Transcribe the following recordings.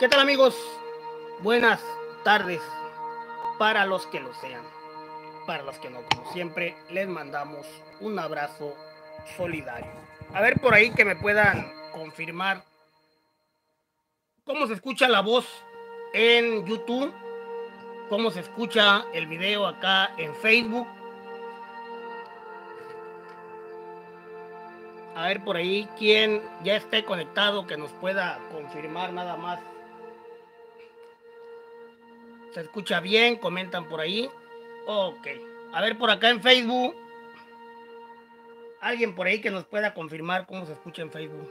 ¿Qué tal amigos? Buenas tardes para los que lo sean. Para los que no, como siempre, les mandamos un abrazo solidario. A ver por ahí que me puedan confirmar cómo se escucha la voz en YouTube, cómo se escucha el video acá en Facebook. A ver por ahí quién ya esté conectado que nos pueda confirmar nada más se escucha bien, comentan por ahí. Ok. A ver, por acá en Facebook. Alguien por ahí que nos pueda confirmar cómo se escucha en Facebook.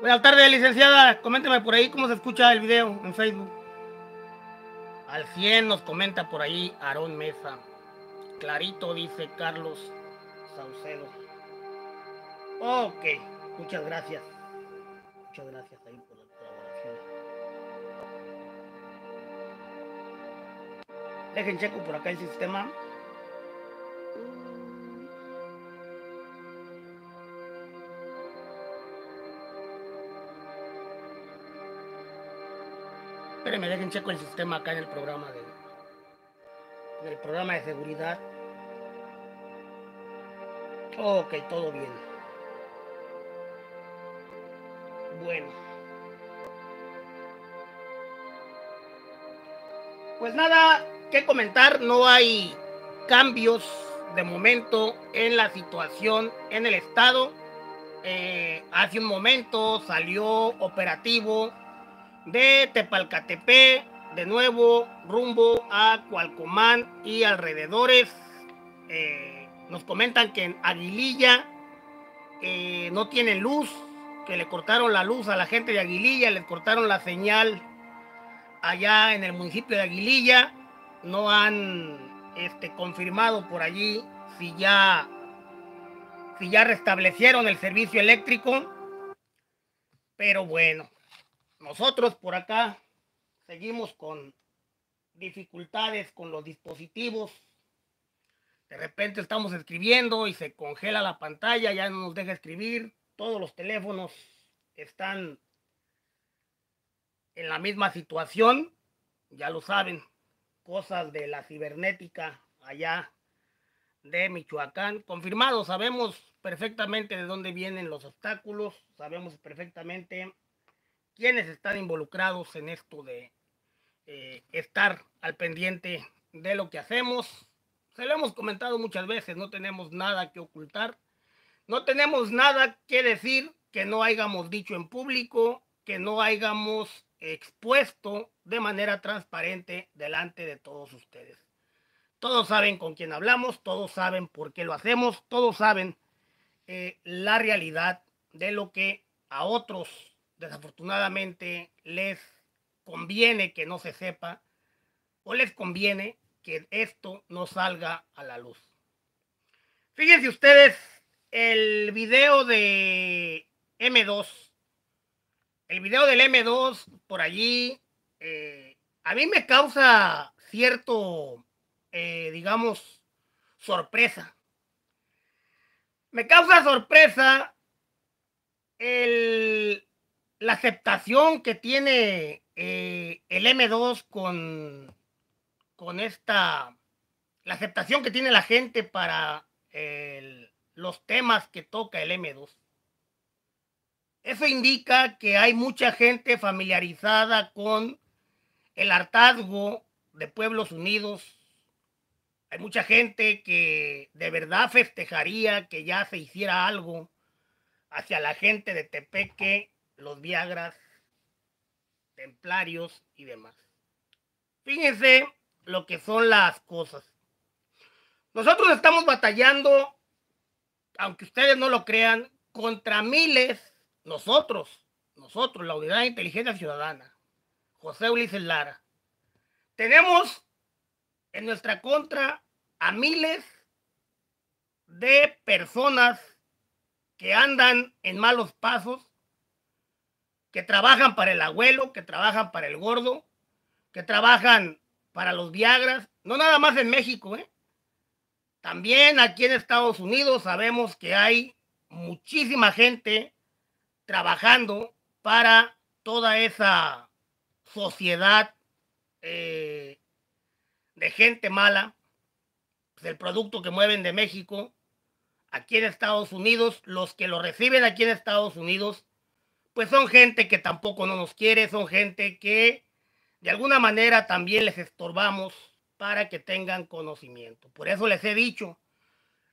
Buenas tardes, licenciada. Coménteme por ahí cómo se escucha el video en Facebook. Al 100 nos comenta por ahí Aarón Mesa. Clarito dice Carlos Saucedo. Ok, muchas gracias. Muchas gracias ahí Dejen checo por acá el sistema. Espérenme, dejen checo el sistema acá en el programa de, del programa de seguridad. Ok, todo bien. Bueno. Pues nada, que comentar. No hay cambios de momento en la situación en el estado. Eh, hace un momento salió operativo de Tepalcatepe, de nuevo rumbo a Cualcomán y alrededores. Eh, nos comentan que en Aguililla eh, no tienen luz, que le cortaron la luz a la gente de Aguililla, les cortaron la señal allá en el municipio de Aguililla no han este, confirmado por allí si ya, si ya restablecieron el servicio eléctrico. Pero bueno, nosotros por acá seguimos con dificultades con los dispositivos. De repente estamos escribiendo y se congela la pantalla, ya no nos deja escribir. Todos los teléfonos están en la misma situación, ya lo saben cosas de la cibernética allá de Michoacán. Confirmado, sabemos perfectamente de dónde vienen los obstáculos, sabemos perfectamente quiénes están involucrados en esto de eh, estar al pendiente de lo que hacemos. Se lo hemos comentado muchas veces, no tenemos nada que ocultar, no tenemos nada que decir que no hayamos dicho en público, que no hayamos expuesto de manera transparente delante de todos ustedes. Todos saben con quién hablamos, todos saben por qué lo hacemos, todos saben eh, la realidad de lo que a otros desafortunadamente les conviene que no se sepa o les conviene que esto no salga a la luz. Fíjense ustedes el video de M2. El video del M2 por allí eh, a mí me causa cierto, eh, digamos, sorpresa. Me causa sorpresa la aceptación que tiene eh, el M2 con, con esta, la aceptación que tiene la gente para los temas que toca el M2. Eso indica que hay mucha gente familiarizada con el hartazgo de Pueblos Unidos. Hay mucha gente que de verdad festejaría que ya se hiciera algo hacia la gente de Tepeque, los Viagras, templarios y demás. Fíjense lo que son las cosas. Nosotros estamos batallando, aunque ustedes no lo crean, contra miles, nosotros, nosotros, la Unidad de Inteligencia Ciudadana, José Ulises Lara. Tenemos en nuestra contra a miles de personas que andan en malos pasos, que trabajan para el abuelo, que trabajan para el gordo, que trabajan para los Viagras, no nada más en México, ¿eh? También aquí en Estados Unidos sabemos que hay muchísima gente trabajando para toda esa sociedad eh, de gente mala, del pues, el producto que mueven de México aquí en Estados Unidos, los que lo reciben aquí en Estados Unidos, pues son gente que tampoco no nos quiere, son gente que de alguna manera también les estorbamos para que tengan conocimiento. Por eso les he dicho,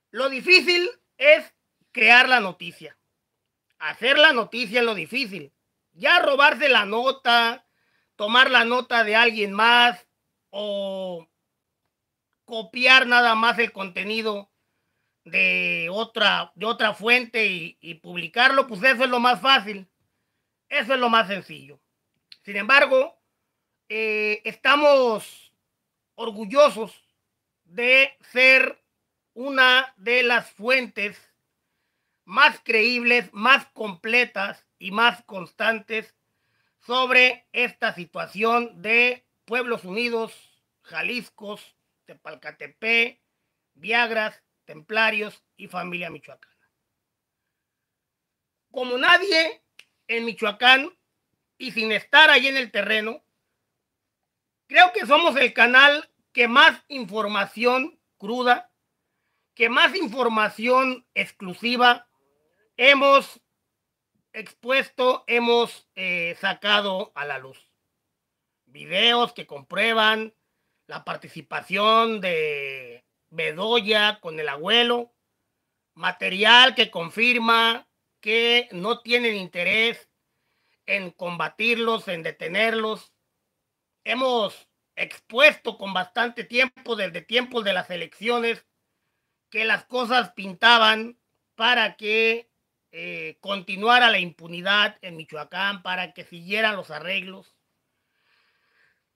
lo difícil es crear la noticia. Hacer la noticia es lo difícil. Ya robarse la nota, tomar la nota de alguien más o copiar nada más el contenido de otra, de otra fuente y, publicarlo, pues eso es lo más fácil. Eso es lo más sencillo. Sin embargo, eh, estamos orgullosos de ser una de las fuentes más creíbles, más completas y más constantes sobre esta situación de Pueblos Unidos, Jaliscos, Tepalcatepec, Viagras, Templarios y familia michoacana. Como nadie en Michoacán y sin estar ahí en el terreno, creo que somos el canal que más información cruda, que más información exclusiva hemos expuesto hemos eh, sacado a la luz. Videos que comprueban la participación de Bedoya con el abuelo, material que confirma que no tienen interés en combatirlos, en detenerlos. Hemos expuesto con bastante tiempo, desde tiempos de las elecciones, que las cosas pintaban para que eh, continuara la impunidad en Michoacán, para que siguieran los arreglos.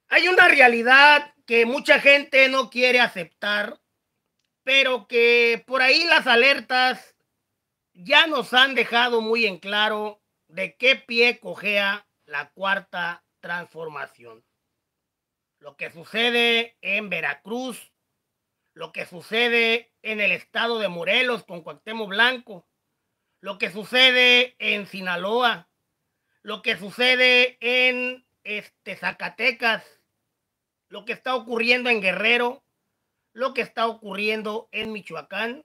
Hay una realidad que mucha gente no quiere aceptar, pero que por ahí las alertas ya nos han dejado muy en claro de qué pie cojea la cuarta transformación. Lo que sucede en Veracruz, lo que sucede en el estado de Morelos con Cuauhtémoc Blanco, lo que sucede en Sinaloa, lo que sucede en este, Zacatecas, lo que está ocurriendo en Guerrero, lo que está ocurriendo en Michoacán,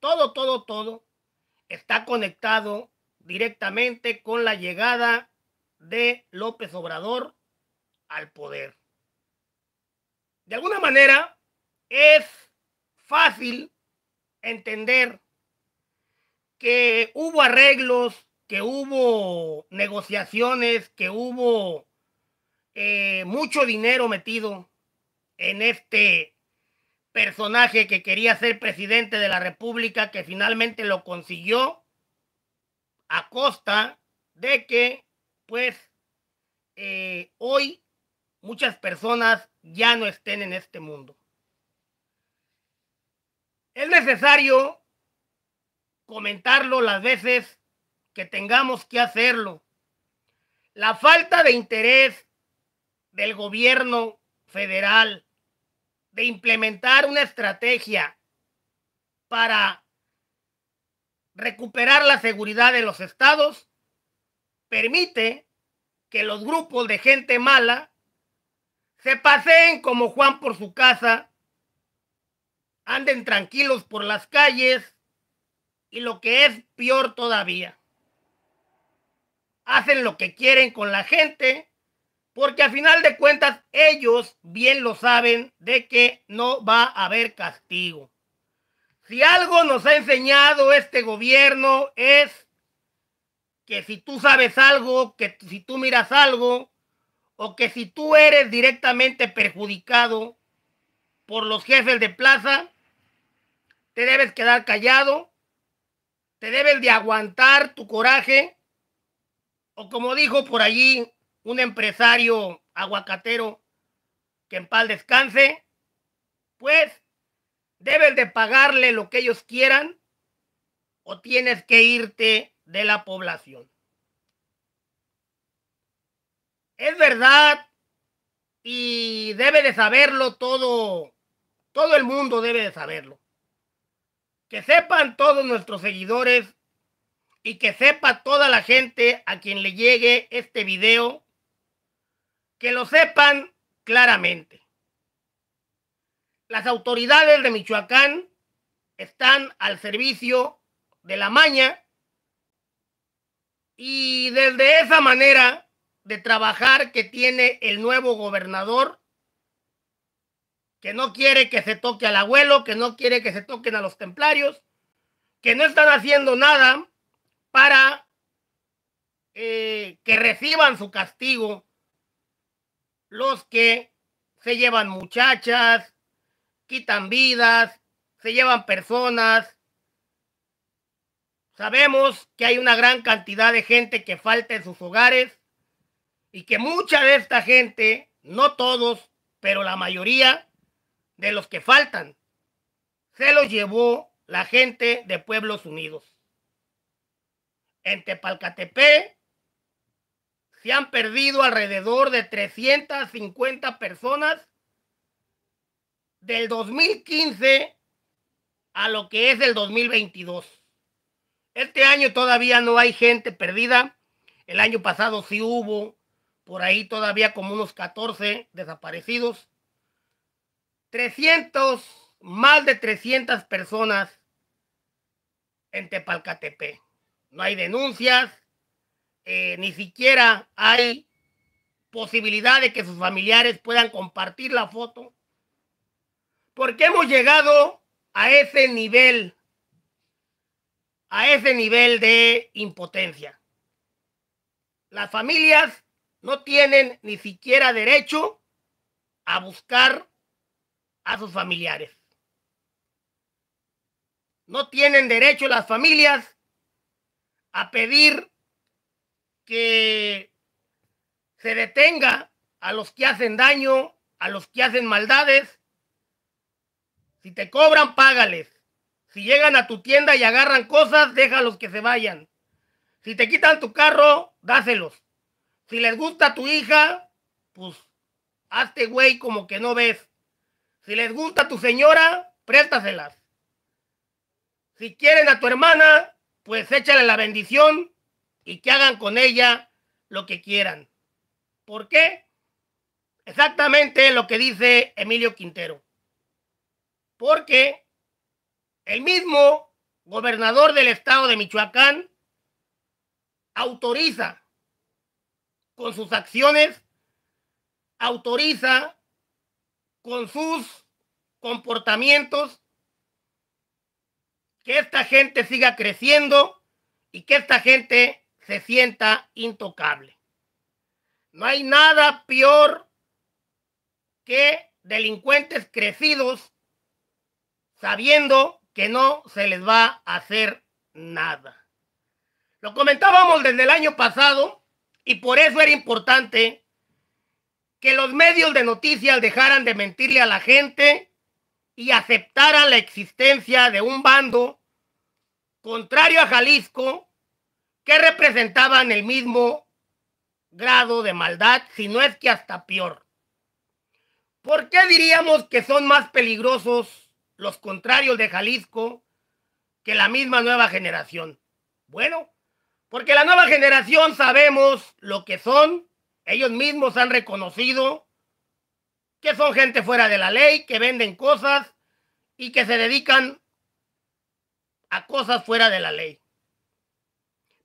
todo, todo, todo está conectado directamente con la llegada de López Obrador al poder. De alguna manera es fácil entender que hubo arreglos, que hubo negociaciones, que hubo eh, mucho dinero metido en este personaje que quería ser presidente de la República, que finalmente lo consiguió a costa de que, pues, eh, hoy muchas personas ya no estén en este mundo. Es necesario comentarlo las veces que tengamos que hacerlo. La falta de interés del gobierno federal de implementar una estrategia para recuperar la seguridad de los estados permite que los grupos de gente mala se paseen como Juan por su casa, anden tranquilos por las calles y lo que es peor todavía, hacen lo que quieren con la gente porque a final de cuentas ellos bien lo saben de que no va a haber castigo. Si algo nos ha enseñado este gobierno es que si tú sabes algo, que si tú miras algo, o que si tú eres directamente perjudicado por los jefes de plaza, te debes quedar callado te debes de aguantar tu coraje o como dijo por allí un empresario aguacatero que en paz descanse, pues debes de pagarle lo que ellos quieran o tienes que irte de la población. Es verdad y debe de saberlo todo, todo el mundo debe de saberlo que sepan todos nuestros seguidores y que sepa toda la gente a quien le llegue este video, que lo sepan claramente. Las autoridades de Michoacán están al servicio de la maña y desde esa manera de trabajar que tiene el nuevo gobernador, que no quiere que se toque al abuelo, que no quiere que se toquen a los templarios, que no están haciendo nada para eh, que reciban su castigo los que se llevan muchachas, quitan vidas, se llevan personas. Sabemos que hay una gran cantidad de gente que falta en sus hogares y que mucha de esta gente, no todos, pero la mayoría, de los que faltan, se los llevó la gente de Pueblos Unidos. En Tepalcatepec se han perdido alrededor de 350 personas del 2015 a lo que es el 2022. Este año todavía no hay gente perdida. El año pasado sí hubo por ahí todavía como unos 14 desaparecidos. 300, más de 300 personas en Tepalcatepe. No hay denuncias, eh, ni siquiera hay posibilidad de que sus familiares puedan compartir la foto. Porque hemos llegado a ese nivel, a ese nivel de impotencia. Las familias no tienen ni siquiera derecho a buscar a sus familiares. No tienen derecho las familias a pedir que se detenga a los que hacen daño, a los que hacen maldades. Si te cobran, págales. Si llegan a tu tienda y agarran cosas, déjalos que se vayan. Si te quitan tu carro, dáselos. Si les gusta tu hija, pues hazte güey como que no ves. Si les gusta tu señora, préstaselas. Si quieren a tu hermana, pues échale la bendición y que hagan con ella lo que quieran. ¿Por qué? Exactamente lo que dice Emilio Quintero. Porque el mismo gobernador del estado de Michoacán autoriza con sus acciones, autoriza con sus comportamientos que esta gente siga creciendo y que esta gente se sienta intocable. No hay nada peor que delincuentes crecidos sabiendo que no se les va a hacer nada. Lo comentábamos desde el año pasado y por eso era importante que los medios de noticias dejaran de mentirle a la gente y aceptaran la existencia de un bando contrario a Jalisco que representaban el mismo grado de maldad, si no es que hasta peor. ¿Por qué diríamos que son más peligrosos los contrarios de Jalisco que la misma nueva generación? Bueno, porque la nueva generación sabemos lo que son ellos mismos han reconocido que son gente fuera de la ley, que venden cosas y que se dedican a cosas fuera de la ley.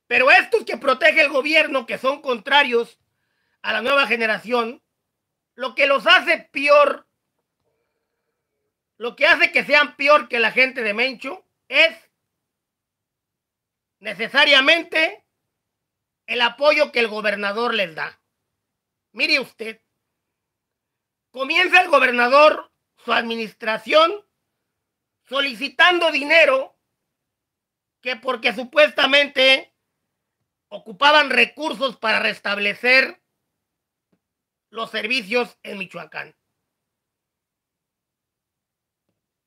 Pero estos que protege el gobierno, que son contrarios a la nueva generación, lo que los hace peor, lo que hace que sean peor que la gente de Mencho, es necesariamente el apoyo que el gobernador les da. Mire usted, comienza el gobernador su administración solicitando dinero que porque supuestamente ocupaban recursos para restablecer los servicios en Michoacán.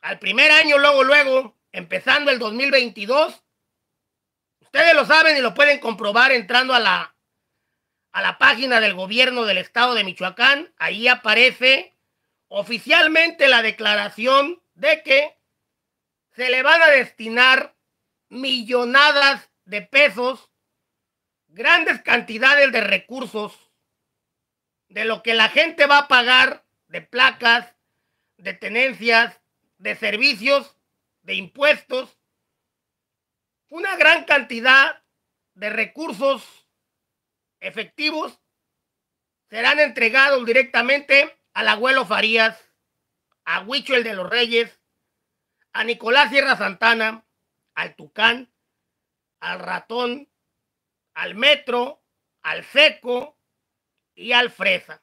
Al primer año, luego, luego, empezando el 2022, ustedes lo saben y lo pueden comprobar entrando a la a la página del gobierno del estado de Michoacán, ahí aparece oficialmente la declaración de que se le van a destinar millonadas de pesos, grandes cantidades de recursos, de lo que la gente va a pagar de placas, de tenencias, de servicios, de impuestos, una gran cantidad de recursos efectivos serán entregados directamente al abuelo Farías, a Huicho el de los Reyes, a Nicolás Sierra Santana, al Tucán, al Ratón, al Metro, al Seco y al Fresa.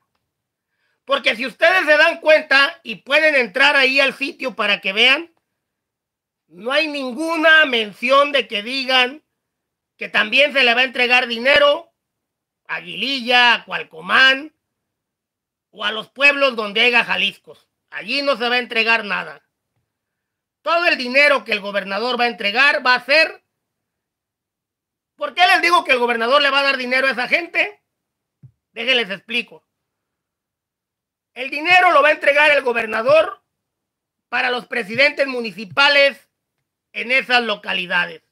Porque si ustedes se dan cuenta y pueden entrar ahí al sitio para que vean, no hay ninguna mención de que digan que también se le va a entregar dinero Aguililla, Cualcomán o a los pueblos donde haya Jaliscos. Allí no se va a entregar nada. Todo el dinero que el gobernador va a entregar va a ser... ¿Por qué les digo que el gobernador le va a dar dinero a esa gente? Déjenles explico. El dinero lo va a entregar el gobernador para los presidentes municipales en esas localidades.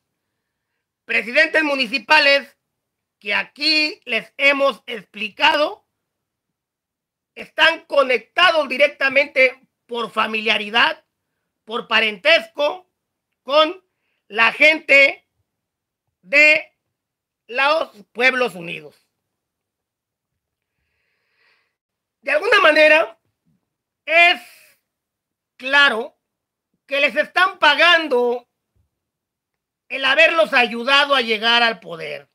Presidentes municipales que aquí les hemos explicado están conectados directamente por familiaridad, por parentesco con la gente de los pueblos unidos. De alguna manera, es claro que les están pagando el haberlos ayudado a llegar al poder.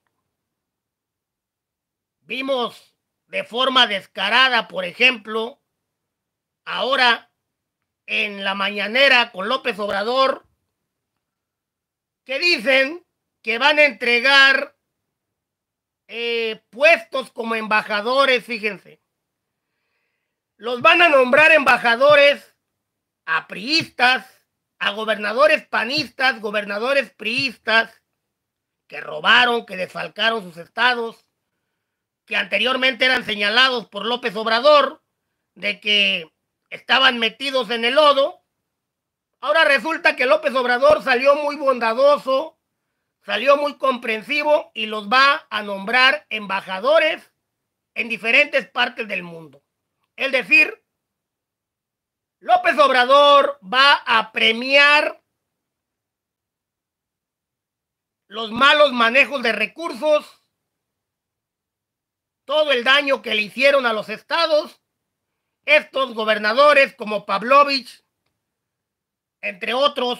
Vimos de forma descarada, por ejemplo, ahora en la mañanera con López Obrador, que dicen que van a entregar eh, puestos como embajadores, fíjense. Los van a nombrar embajadores a priistas, a gobernadores panistas, gobernadores priistas, que robaron, que desfalcaron sus estados que anteriormente eran señalados por López Obrador de que estaban metidos en el lodo. Ahora resulta que López Obrador salió muy bondadoso, salió muy comprensivo y los va a nombrar embajadores en diferentes partes del mundo. Es decir, López Obrador va a premiar los malos manejos de recursos todo el daño que le hicieron a los estados estos gobernadores como Pavlovich, entre otros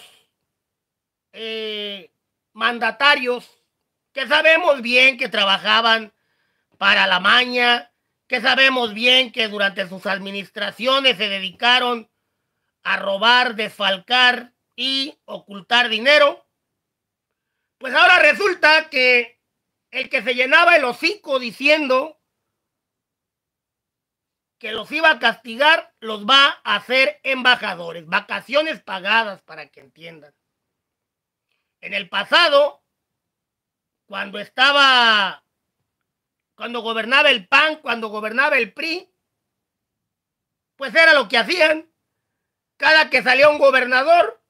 eh, mandatarios que sabemos bien que trabajaban para la maña, que sabemos bien que durante sus administraciones se dedicaron a robar, desfalcar y ocultar dinero, pues ahora resulta que el que se llenaba el hocico diciendo que los iba a castigar, los va a hacer embajadores. Vacaciones pagadas, para que entiendan. En el pasado, cuando estaba, cuando gobernaba el PAN, cuando gobernaba el PRI, pues era lo que hacían. Cada que salía un gobernador,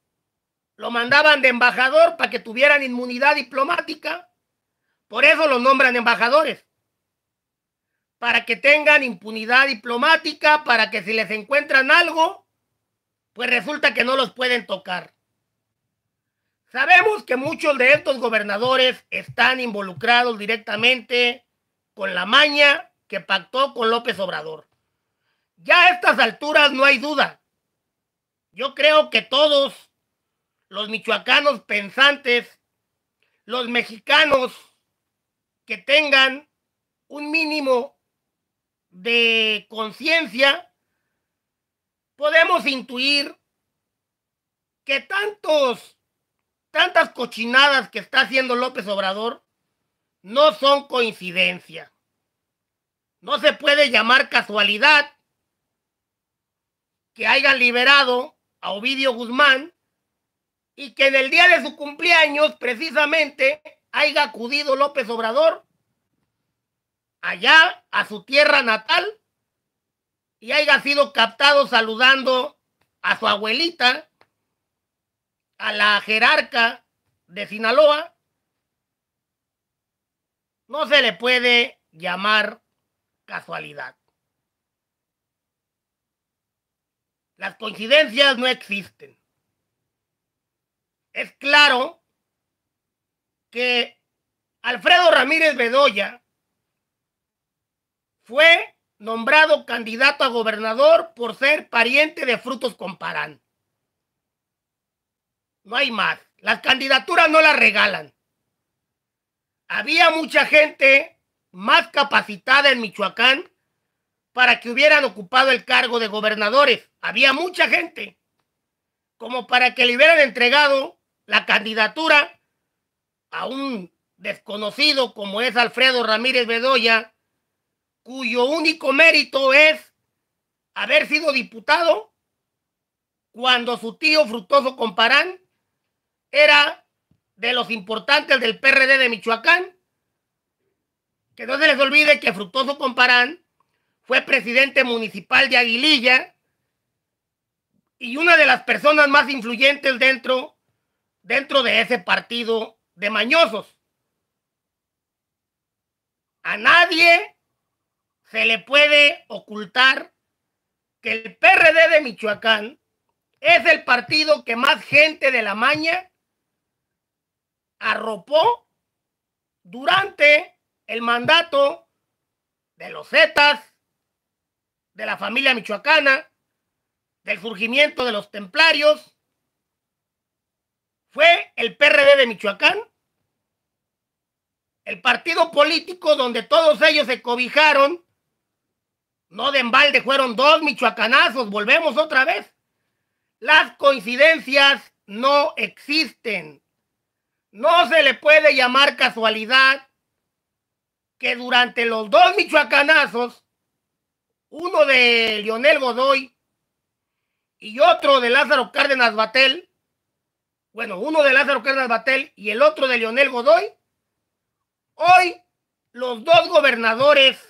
lo mandaban de embajador para que tuvieran inmunidad diplomática. Por eso los nombran embajadores para que tengan impunidad diplomática, para que si les encuentran algo, pues resulta que no los pueden tocar. Sabemos que muchos de estos gobernadores están involucrados directamente con la maña que pactó con López Obrador. Ya a estas alturas no hay duda. Yo creo que todos los michoacanos pensantes, los mexicanos que tengan un mínimo de conciencia, podemos intuir que tantos, tantas cochinadas que está haciendo López Obrador no son coincidencia. No se puede llamar casualidad que haya liberado a Ovidio Guzmán y que en el día de su cumpleaños precisamente haya acudido López Obrador allá a su tierra natal y haya sido captado saludando a su abuelita, a la jerarca de Sinaloa, no se le puede llamar casualidad. Las coincidencias no existen. Es claro que Alfredo Ramírez Bedoya fue nombrado candidato a gobernador por ser pariente de Frutos Comparán. No hay más. Las candidaturas no las regalan. Había mucha gente más capacitada en Michoacán para que hubieran ocupado el cargo de gobernadores. Había mucha gente como para que le hubieran entregado la candidatura a un desconocido como es Alfredo Ramírez Bedoya, cuyo único mérito es haber sido diputado cuando su tío Fructoso Comparán era de los importantes del PRD de Michoacán. Que no se les olvide que Fructoso Comparán fue presidente municipal de Aguililla y una de las personas más influyentes dentro, dentro de ese partido de mañosos. A nadie se le puede ocultar que el PRD de Michoacán es el partido que más gente de la maña arropó durante el mandato de los Zetas, de la familia michoacana, del surgimiento de los templarios. Fue el PRD de Michoacán, el partido político donde todos ellos se cobijaron no de embalde fueron dos michoacanazos, volvemos otra vez. Las coincidencias no existen. No se le puede llamar casualidad que durante los dos michoacanazos, uno de Lionel Godoy y otro de Lázaro Cárdenas Batel, bueno, uno de Lázaro Cárdenas Batel y el otro de Lionel Godoy, hoy los dos gobernadores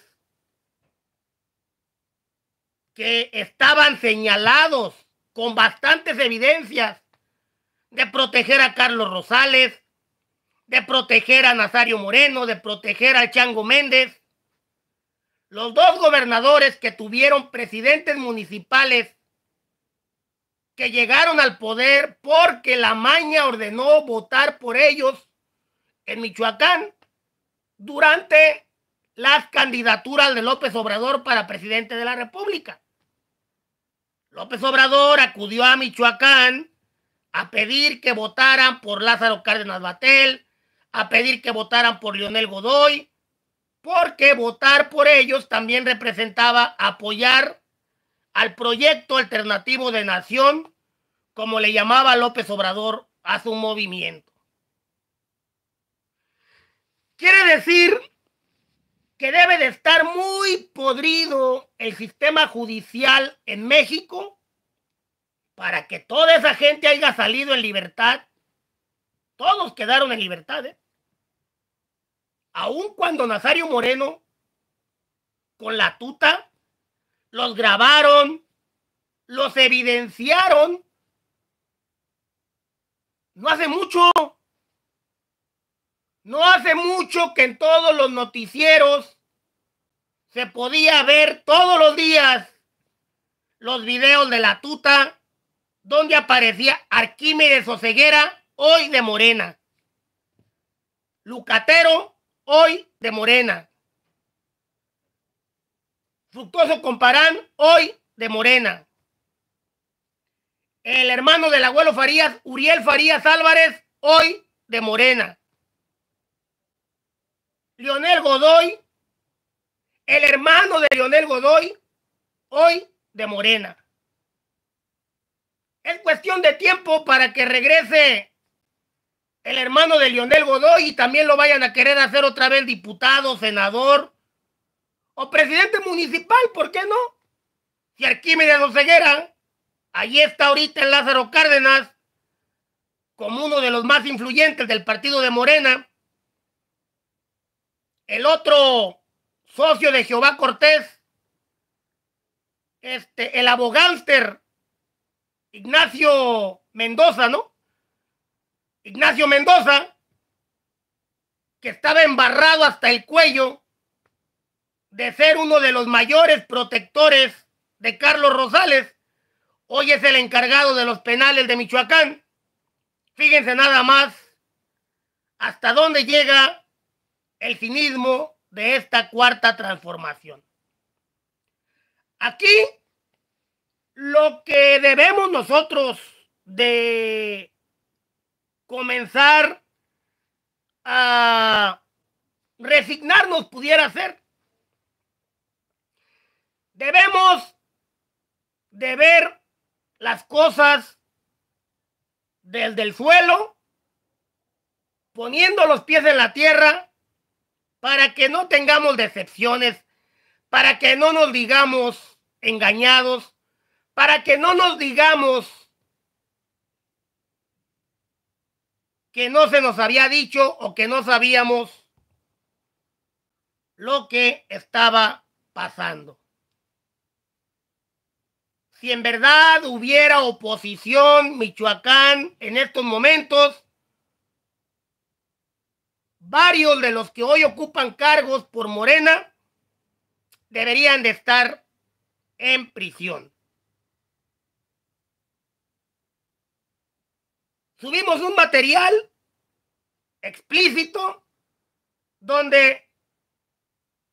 que estaban señalados con bastantes evidencias de proteger a Carlos Rosales, de proteger a Nazario Moreno, de proteger a Chango Méndez. Los dos gobernadores que tuvieron presidentes municipales que llegaron al poder porque la maña ordenó votar por ellos en Michoacán durante las candidaturas de López Obrador para presidente de la República. López Obrador acudió a Michoacán a pedir que votaran por Lázaro Cárdenas Batel, a pedir que votaran por Leonel Godoy, porque votar por ellos también representaba apoyar al proyecto alternativo de nación, como le llamaba López Obrador a su movimiento. Quiere decir que debe de estar muy podrido el sistema judicial en México para que toda esa gente haya salido en libertad. Todos quedaron en libertad, ¿eh? Aun cuando Nazario Moreno, con la tuta, los grabaron, los evidenciaron. No hace mucho no hace mucho que en todos los noticieros se podía ver todos los días los videos de la tuta donde aparecía Arquímedes Oceguera, hoy de Morena. Lucatero, hoy de Morena. Fructuoso Comparán, hoy de Morena. El hermano del abuelo Farías, Uriel Farías Álvarez, hoy de Morena. Leonel Godoy, el hermano de Leonel Godoy, hoy de Morena. Es cuestión de tiempo para que regrese el hermano de Leonel Godoy y también lo vayan a querer hacer otra vez diputado, senador o presidente municipal, ¿por qué no? Si Arquímedes Ceguera, allí está ahorita Lázaro Cárdenas, como uno de los más influyentes del partido de Morena, el otro socio de Jehová Cortés, este, el abogánster Ignacio Mendoza, ¿no? Ignacio Mendoza, que estaba embarrado hasta el cuello de ser uno de los mayores protectores de Carlos Rosales, hoy es el encargado de los penales de Michoacán. Fíjense nada más hasta dónde llega el cinismo de esta cuarta transformación. Aquí lo que debemos nosotros de comenzar a resignarnos pudiera ser. Debemos de ver las cosas desde el suelo, poniendo los pies en la tierra para que no tengamos decepciones, para que no nos digamos engañados, para que no nos digamos que no se nos había dicho o que no sabíamos lo que estaba pasando. Si en verdad hubiera oposición, Michoacán en estos momentos varios de los que hoy ocupan cargos por Morena deberían de estar en prisión. Subimos un material explícito donde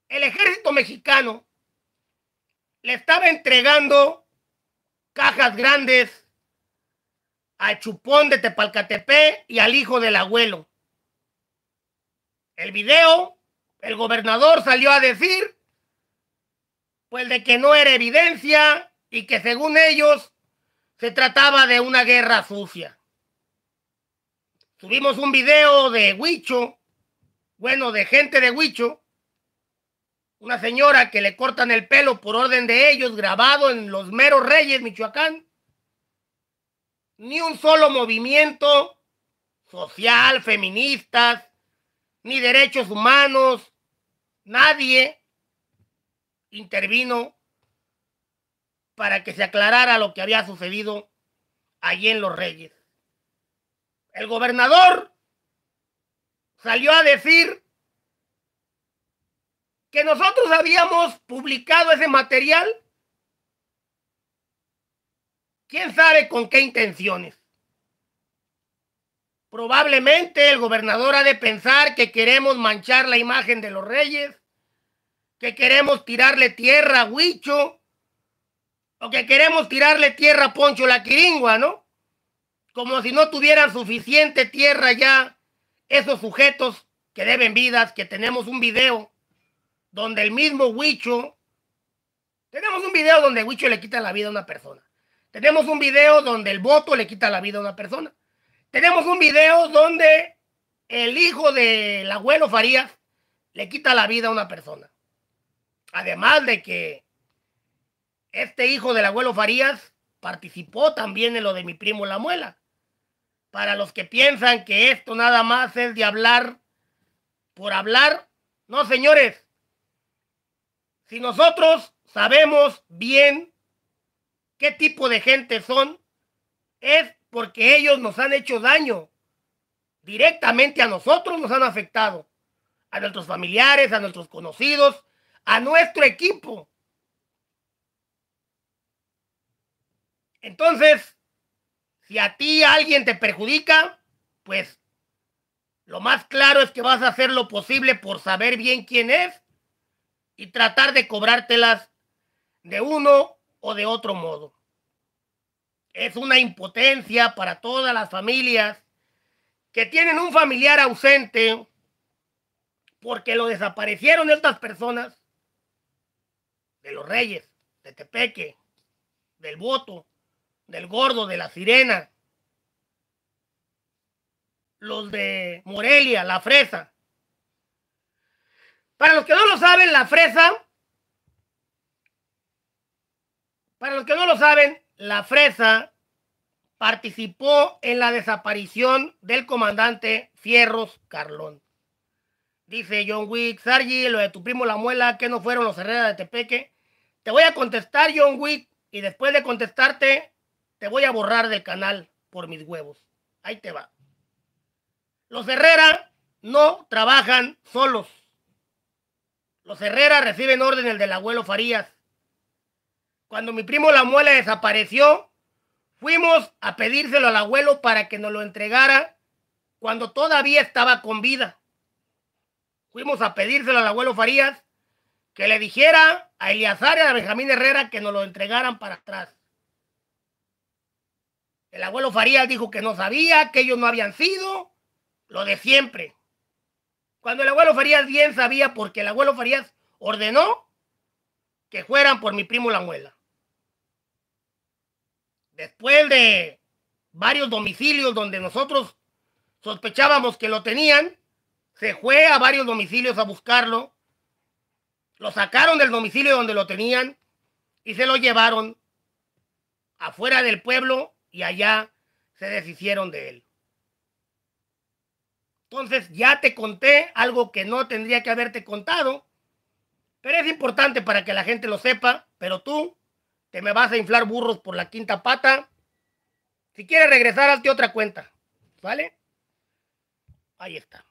el ejército mexicano le estaba entregando cajas grandes al chupón de Tepalcatepe y al hijo del abuelo el video, el gobernador salió a decir, pues de que no era evidencia y que según ellos se trataba de una guerra sucia. Subimos un video de Huicho, bueno, de gente de Huicho, una señora que le cortan el pelo por orden de ellos, grabado en Los Meros Reyes, Michoacán. Ni un solo movimiento social, feministas, ni derechos humanos, nadie intervino para que se aclarara lo que había sucedido allí en Los Reyes. El gobernador salió a decir que nosotros habíamos publicado ese material, quién sabe con qué intenciones. Probablemente el gobernador ha de pensar que queremos manchar la imagen de los reyes, que queremos tirarle tierra a Huicho, o que queremos tirarle tierra a Poncho la Quiringua, ¿no? Como si no tuvieran suficiente tierra ya esos sujetos que deben vidas, que tenemos un video donde el mismo Huicho, tenemos un video donde Huicho le quita la vida a una persona. Tenemos un video donde el voto le quita la vida a una persona. Tenemos un video donde el hijo del abuelo Farías le quita la vida a una persona. Además de que este hijo del abuelo Farías participó también en lo de mi primo La Muela. Para los que piensan que esto nada más es de hablar por hablar, no señores. Si nosotros sabemos bien qué tipo de gente son, es porque ellos nos han hecho daño. Directamente a nosotros nos han afectado, a nuestros familiares, a nuestros conocidos, a nuestro equipo. Entonces, si a ti alguien te perjudica, pues lo más claro es que vas a hacer lo posible por saber bien quién es y tratar de cobrártelas de uno o de otro modo es una impotencia para todas las familias que tienen un familiar ausente porque lo desaparecieron estas personas, de los reyes, de Tepeque, del voto, del gordo, de la sirena, los de Morelia, la fresa. Para los que no lo saben, la fresa, para los que no lo saben, la Fresa participó en la desaparición del comandante Fierros Carlón. Dice John Wick, Sargi, lo de tu primo La Muela, que no fueron los Herrera de Tepeque. Te voy a contestar, John Wick, y después de contestarte, te voy a borrar del canal por mis huevos. Ahí te va. Los Herrera no trabajan solos. Los Herrera reciben órdenes del abuelo Farías cuando mi primo La Muela desapareció, fuimos a pedírselo al abuelo para que nos lo entregara cuando todavía estaba con vida. Fuimos a pedírselo al abuelo Farías que le dijera a Eliazar y a Benjamín Herrera que nos lo entregaran para atrás. El abuelo Farías dijo que no sabía, que ellos no habían sido, lo de siempre. Cuando el abuelo Farías bien sabía porque el abuelo Farías ordenó que fueran por mi primo la muela después de varios domicilios donde nosotros sospechábamos que lo tenían, se fue a varios domicilios a buscarlo, lo sacaron del domicilio donde lo tenían y se lo llevaron afuera del pueblo y allá se deshicieron de él. Entonces ya te conté algo que no tendría que haberte contado, pero es importante para que la gente lo sepa, pero tú me vas a inflar burros por la quinta pata. Si quieres regresar, hazte otra cuenta. ¿Vale? Ahí está.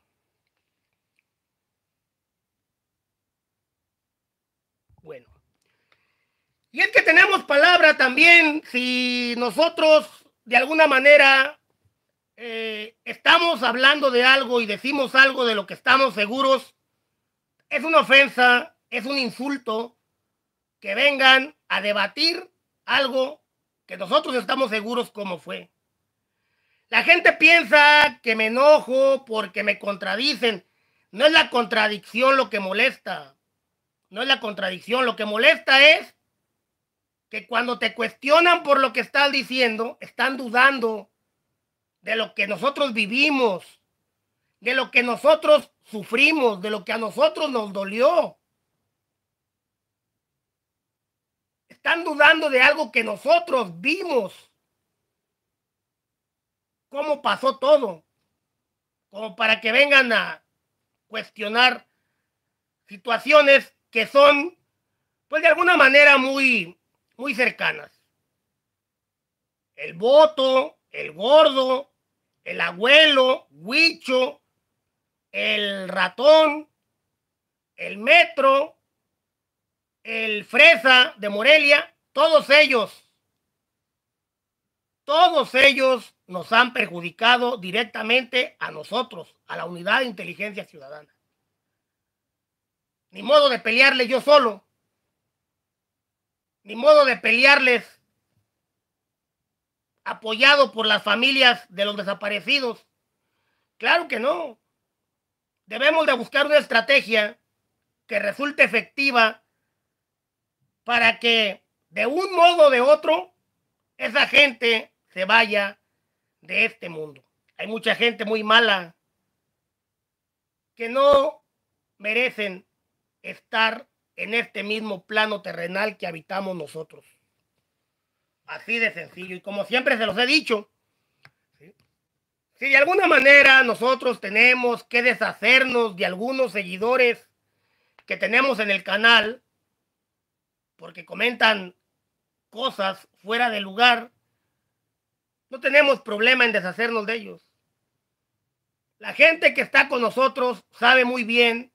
Bueno. Y es que tenemos palabra también si nosotros de alguna manera eh, estamos hablando de algo y decimos algo de lo que estamos seguros. Es una ofensa, es un insulto, que vengan a debatir algo que nosotros estamos seguros cómo fue. La gente piensa que me enojo porque me contradicen. No es la contradicción lo que molesta. No es la contradicción. Lo que molesta es que cuando te cuestionan por lo que estás diciendo, están dudando de lo que nosotros vivimos, de lo que nosotros sufrimos, de lo que a nosotros nos dolió. Están dudando de algo que nosotros vimos. Cómo pasó todo. Como para que vengan a cuestionar situaciones que son, pues de alguna manera, muy, muy cercanas. El voto, el gordo, el abuelo, Huicho, el ratón, el metro, el Fresa de Morelia, todos ellos, todos ellos nos han perjudicado directamente a nosotros, a la unidad de inteligencia ciudadana. Ni modo de pelearles yo solo, ni modo de pelearles apoyado por las familias de los desaparecidos. Claro que no. Debemos de buscar una estrategia que resulte efectiva para que de un modo o de otro esa gente se vaya de este mundo. Hay mucha gente muy mala que no merecen estar en este mismo plano terrenal que habitamos nosotros. Así de sencillo. Y como siempre se los he dicho, si de alguna manera nosotros tenemos que deshacernos de algunos seguidores que tenemos en el canal, porque comentan cosas fuera de lugar, no tenemos problema en deshacernos de ellos. La gente que está con nosotros sabe muy bien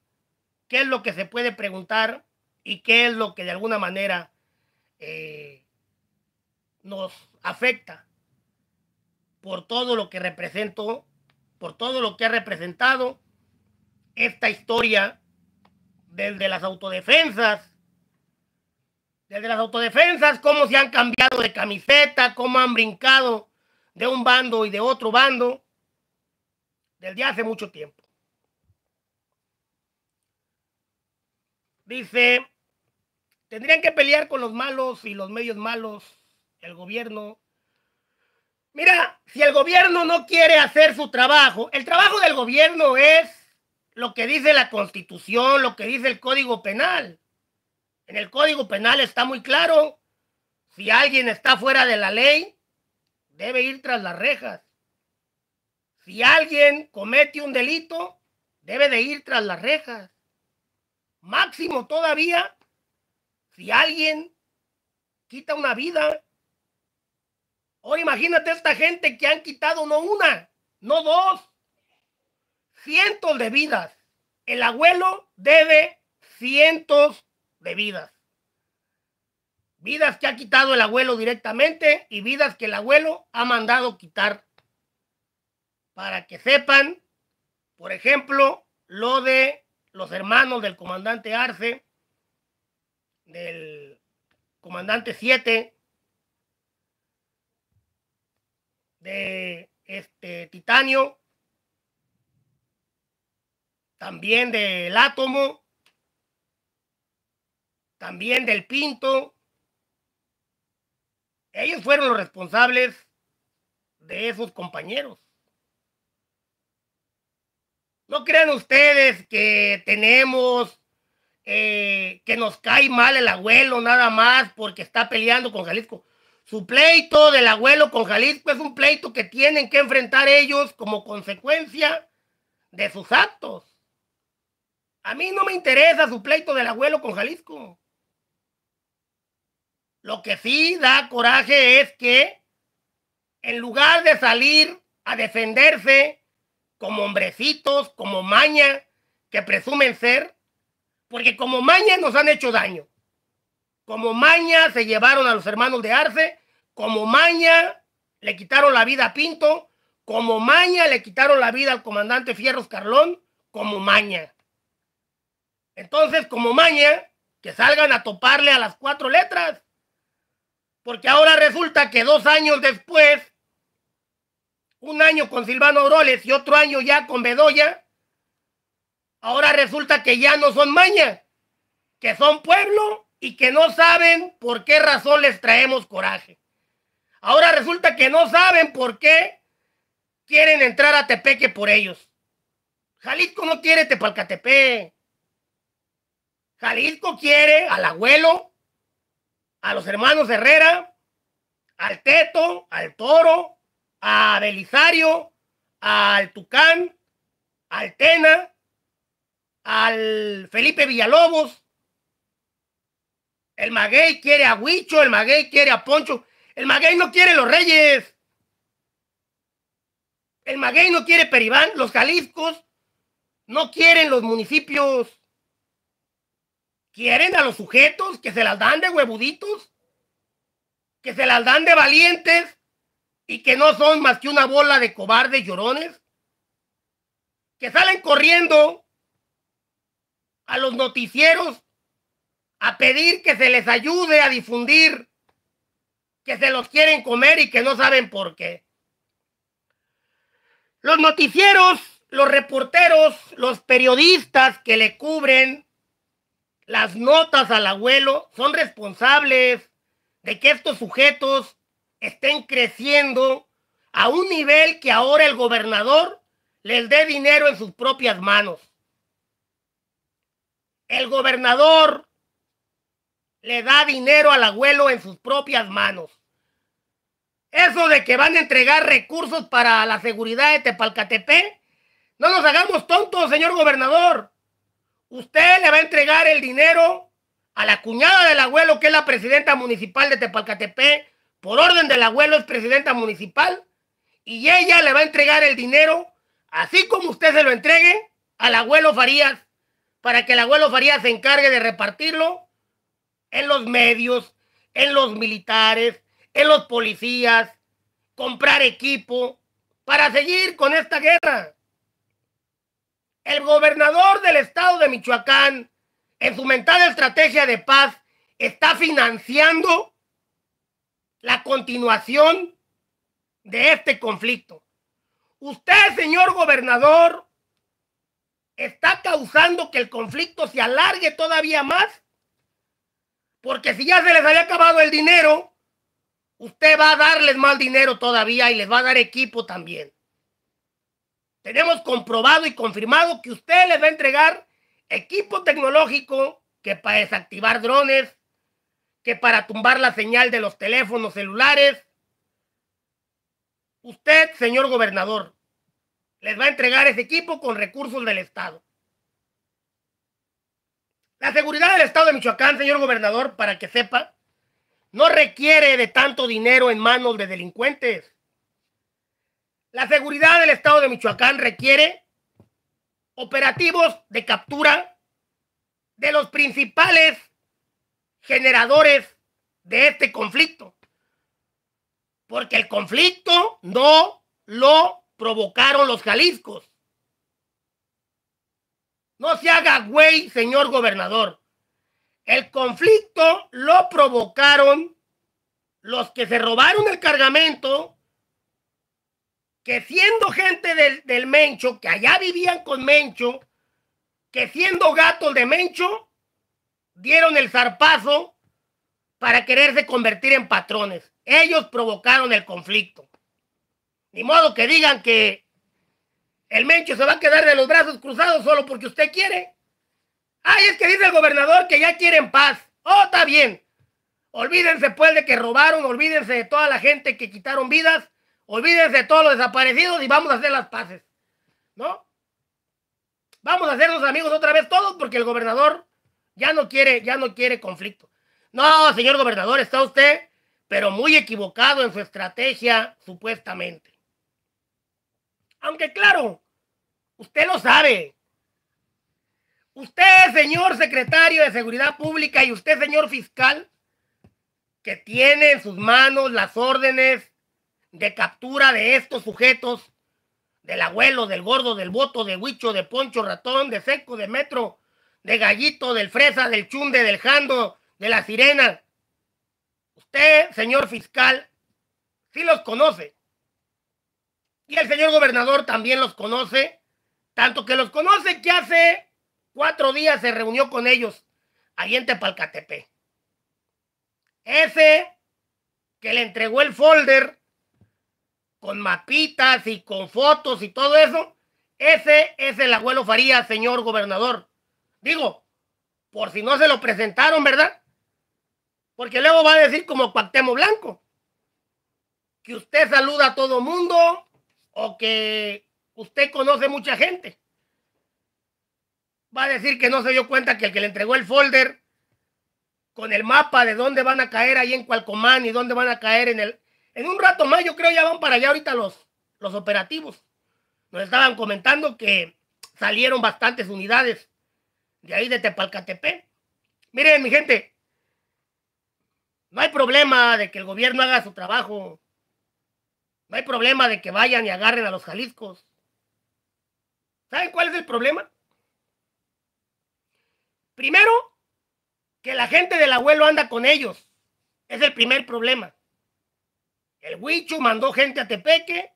qué es lo que se puede preguntar y qué es lo que de alguna manera eh, nos afecta por todo lo que represento, por todo lo que ha representado esta historia desde las autodefensas desde las autodefensas, cómo se han cambiado de camiseta, cómo han brincado de un bando y de otro bando, desde hace mucho tiempo. Dice, tendrían que pelear con los malos y los medios malos, el gobierno. Mira, si el gobierno no quiere hacer su trabajo, el trabajo del gobierno es lo que dice la constitución, lo que dice el código penal. En el Código Penal está muy claro, si alguien está fuera de la ley, debe ir tras las rejas. Si alguien comete un delito, debe de ir tras las rejas. Máximo todavía, si alguien quita una vida. Ahora imagínate esta gente que han quitado no una, no dos, cientos de vidas. El abuelo debe cientos de vidas. Vidas que ha quitado el abuelo directamente y vidas que el abuelo ha mandado quitar. Para que sepan, por ejemplo, lo de los hermanos del comandante Arce, del comandante 7, de este titanio, también del átomo, también del Pinto. Ellos fueron los responsables de esos compañeros. No crean ustedes que tenemos, eh, que nos cae mal el abuelo nada más porque está peleando con Jalisco. Su pleito del abuelo con Jalisco es un pleito que tienen que enfrentar ellos como consecuencia de sus actos. A mí no me interesa su pleito del abuelo con Jalisco. Lo que sí da coraje es que, en lugar de salir a defenderse como hombrecitos, como maña, que presumen ser, porque como maña nos han hecho daño. Como maña se llevaron a los hermanos de Arce, como maña le quitaron la vida a Pinto, como maña le quitaron la vida al comandante Fierros Carlón, como maña. Entonces, como maña, que salgan a toparle a las cuatro letras. Porque ahora resulta que dos años después, un año con Silvano Oroles y otro año ya con Bedoya, ahora resulta que ya no son maña, que son pueblo y que no saben por qué razón les traemos coraje. Ahora resulta que no saben por qué quieren entrar a Tepeque por ellos. Jalisco no quiere Tepalcatepe. Jalisco quiere al abuelo a los hermanos Herrera, al Teto, al Toro, a Belisario, al Tucán, al Tena, al Felipe Villalobos. El Maguey quiere a Huicho, el Maguey quiere a Poncho. El Maguey no quiere los Reyes. El Maguey no quiere Peribán. Los Jaliscos no quieren los municipios. ¿Quieren a los sujetos que se las dan de huevuditos? ¿Que se las dan de valientes? ¿Y que no son más que una bola de cobardes llorones? ¿Que salen corriendo a los noticieros a pedir que se les ayude a difundir que se los quieren comer y que no saben por qué? Los noticieros, los reporteros, los periodistas que le cubren las notas al abuelo son responsables de que estos sujetos estén creciendo a un nivel que ahora el gobernador les dé dinero en sus propias manos. El gobernador le da dinero al abuelo en sus propias manos. Eso de que van a entregar recursos para la seguridad de Tepalcatepec, no nos hagamos tontos, señor gobernador. Usted le va a entregar el dinero a la cuñada del abuelo, que es la presidenta municipal de Tepalcatepec, por orden del abuelo es presidenta municipal, y ella le va a entregar el dinero, así como usted se lo entregue, al abuelo Farías, para que el abuelo Farías se encargue de repartirlo en los medios, en los militares, en los policías, comprar equipo, para seguir con esta guerra. El gobernador del estado de Michoacán, en su mental estrategia de paz, está financiando la continuación de este conflicto. Usted, señor gobernador, está causando que el conflicto se alargue todavía más, porque si ya se les había acabado el dinero, usted va a darles más dinero todavía y les va a dar equipo también tenemos comprobado y confirmado que usted les va a entregar equipo tecnológico que para desactivar drones, que para tumbar la señal de los teléfonos celulares. Usted, señor gobernador, les va a entregar ese equipo con recursos del Estado. La seguridad del Estado de Michoacán, señor gobernador, para que sepa, no requiere de tanto dinero en manos de delincuentes. La seguridad del Estado de Michoacán requiere operativos de captura de los principales generadores de este conflicto. Porque el conflicto no lo provocaron los jaliscos. No se haga güey, señor gobernador. El conflicto lo provocaron los que se robaron el cargamento que siendo gente del, Mencho, que allá vivían con Mencho, que siendo gatos de Mencho, dieron el zarpazo para quererse convertir en patrones. Ellos provocaron el conflicto. Ni modo que digan que el Mencho se va a quedar de los brazos cruzados solo porque usted quiere. Ay, es que dice el gobernador que ya quieren paz. Oh, está bien. Olvídense pues de que robaron, olvídense de toda la gente que quitaron vidas Olvídense de todos los desaparecidos y vamos a hacer las paces. ¿No? Vamos a los amigos otra vez todos porque el gobernador ya no quiere, ya no quiere conflicto. No, señor gobernador, está usted, pero muy equivocado en su estrategia, supuestamente. Aunque claro, usted lo sabe. Usted, señor secretario de Seguridad Pública, y usted, señor fiscal, que tiene en sus manos las órdenes de captura de estos sujetos, del abuelo, del gordo, del voto, de huicho, de poncho, ratón, de seco, de metro, de gallito, del fresa, del chunde, del jando, de la sirena. Usted, señor fiscal, sí los conoce. Y el señor gobernador también los conoce, tanto que los conoce que hace cuatro días se reunió con ellos ahí en Tepalcatepe. Ese que le entregó el folder con mapitas y con fotos y todo eso, ese es el abuelo Faría, señor gobernador. Digo, por si no se lo presentaron, ¿verdad? Porque luego va a decir como Cuauhtémoc Blanco, que usted saluda a todo mundo o que usted conoce mucha gente. Va a decir que no se dio cuenta que el que le entregó el folder con el mapa de dónde van a caer ahí en Cualcomán y dónde van a caer en el en un rato más, yo creo ya van para allá ahorita los, los operativos. Nos estaban comentando que salieron bastantes unidades de ahí de Tepalcatepec. Miren, mi gente, no hay problema de que el gobierno haga su trabajo. No hay problema de que vayan y agarren a los jaliscos. ¿Saben cuál es el problema? Primero, que la gente del abuelo anda con ellos. Es el primer problema. El huichu mandó gente a Tepeque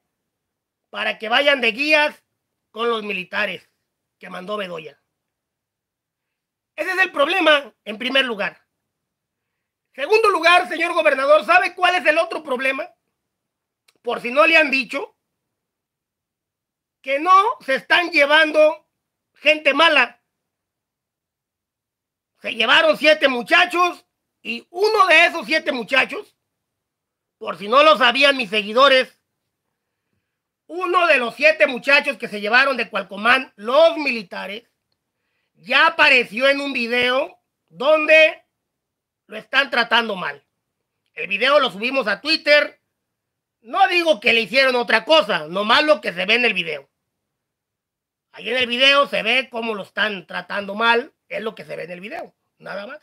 para que vayan de guías con los militares que mandó Bedoya. Ese es el problema, en primer lugar. Segundo lugar, señor gobernador, ¿sabe cuál es el otro problema? Por si no le han dicho, que no se están llevando gente mala. Se llevaron siete muchachos y uno de esos siete muchachos por si no lo sabían mis seguidores, uno de los siete muchachos que se llevaron de Cualcomán los militares ya apareció en un video donde lo están tratando mal. El video lo subimos a Twitter. No digo que le hicieron otra cosa, nomás lo que se ve en el video. Ahí en el video se ve cómo lo están tratando mal, es lo que se ve en el video, nada más.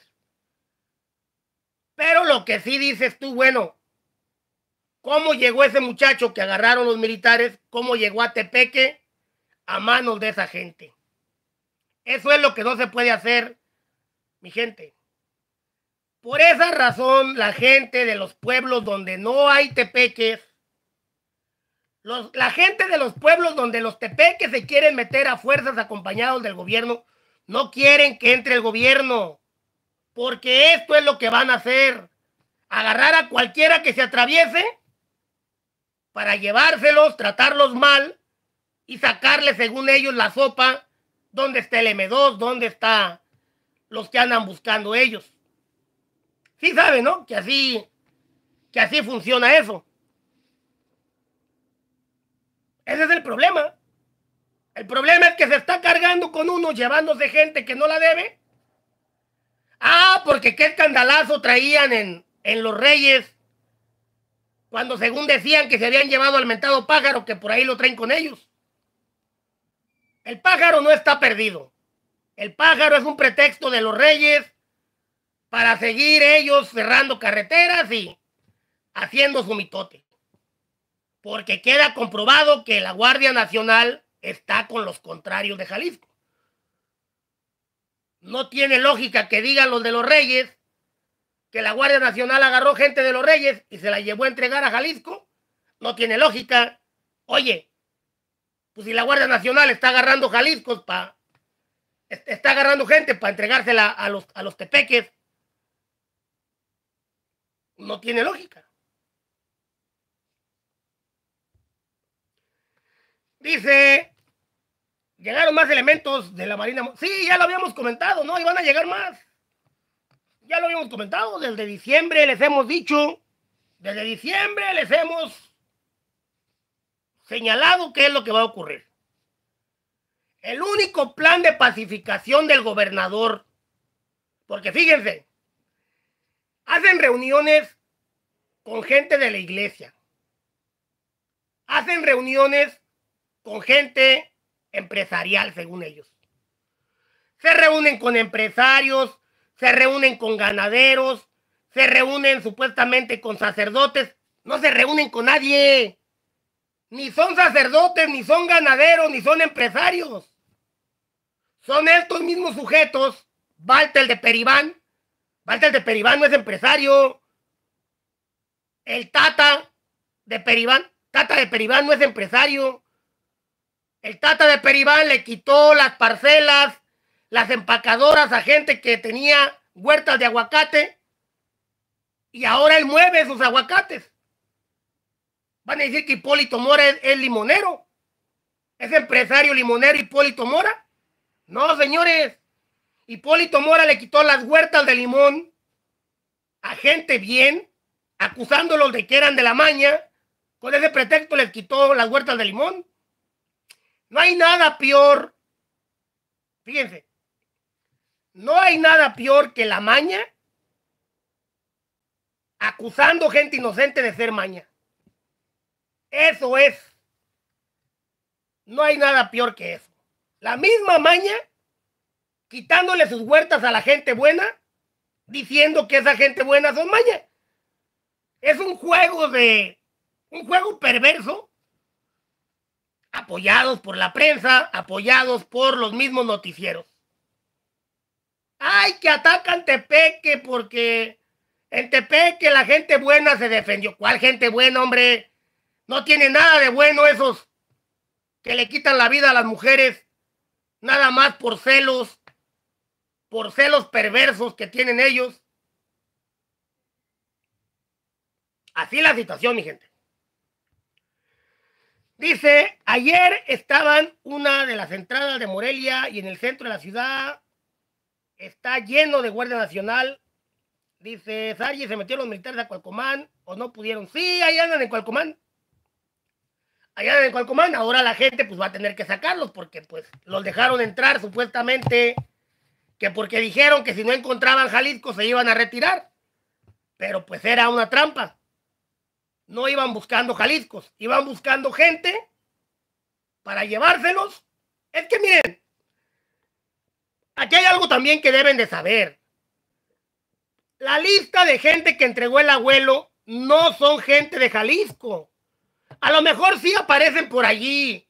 Pero lo que sí dices tú, bueno, cómo llegó ese muchacho que agarraron los militares, cómo llegó a Tepeque a manos de esa gente. Eso es lo que no se puede hacer, mi gente. Por esa razón, la gente de los pueblos donde no hay tepeques, la gente de los pueblos donde los tepeques se quieren meter a fuerzas acompañados del gobierno, no quieren que entre el gobierno, porque esto es lo que van a hacer. Agarrar a cualquiera que se atraviese para llevárselos, tratarlos mal y sacarle según ellos la sopa, dónde está el M2, dónde está los que andan buscando ellos. Sí saben, ¿no? Que así que así funciona eso. Ese es el problema. El problema es que se está cargando con uno llevándose gente que no la debe. Ah, porque qué escandalazo traían en, en los Reyes cuando según decían que se habían llevado al mentado pájaro, que por ahí lo traen con ellos. El pájaro no está perdido. El pájaro es un pretexto de los reyes para seguir ellos cerrando carreteras y haciendo su mitote. Porque queda comprobado que la Guardia Nacional está con los contrarios de Jalisco. No tiene lógica que digan los de los reyes que la Guardia Nacional agarró gente de los Reyes y se la llevó a entregar a Jalisco, no tiene lógica. Oye, pues si la Guardia Nacional está agarrando Jalisco para está agarrando gente para entregársela a los, a los tepeques. No tiene lógica. Dice, llegaron más elementos de la Marina. Sí, ya lo habíamos comentado, ¿no? Y van a llegar más ya lo habíamos comentado, desde diciembre les hemos dicho, desde diciembre les hemos señalado qué es lo que va a ocurrir. El único plan de pacificación del gobernador, porque fíjense, hacen reuniones con gente de la iglesia, hacen reuniones con gente empresarial, según ellos. Se reúnen con empresarios, se reúnen con ganaderos, se reúnen supuestamente con sacerdotes, no se reúnen con nadie. Ni son sacerdotes, ni son ganaderos, ni son empresarios. Son estos mismos sujetos, Valtel de Peribán. Valtel de Peribán no es empresario. El Tata de Peribán, Tata de Peribán no es empresario. El Tata de Peribán le quitó las parcelas las empacadoras a gente que tenía huertas de aguacate y ahora él mueve sus aguacates. Van a decir que Hipólito Mora es, limonero. Es empresario limonero Hipólito Mora. No, señores. Hipólito Mora le quitó las huertas de limón a gente bien, acusándolos de que eran de la maña. Con ese pretexto les quitó las huertas de limón. No hay nada peor. Fíjense, no hay nada peor que la maña acusando gente inocente de ser maña. Eso es. No hay nada peor que eso. La misma maña quitándole sus huertas a la gente buena, diciendo que esa gente buena son maña. Es un juego de un juego perverso apoyados por la prensa, apoyados por los mismos noticieros. Ay, que atacan Tepeque porque en Tepeque la gente buena se defendió. ¿Cuál gente buena, hombre? No tiene nada de bueno esos que le quitan la vida a las mujeres, nada más por celos, por celos perversos que tienen ellos. Así la situación, mi gente. Dice, ayer estaban una de las entradas de Morelia y en el centro de la ciudad está lleno de Guardia Nacional. Dice Sarri, se metieron los militares a Cualcomán o no pudieron. Sí, ahí andan en Cualcomán. Allá andan en Cualcomán. Ahora la gente pues va a tener que sacarlos porque pues los dejaron entrar supuestamente que porque dijeron que si no encontraban Jalisco se iban a retirar. Pero pues era una trampa. No iban buscando Jaliscos, iban buscando gente para llevárselos. Es que miren, Aquí hay algo también que deben de saber. La lista de gente que entregó el abuelo no son gente de Jalisco. A lo mejor sí aparecen por allí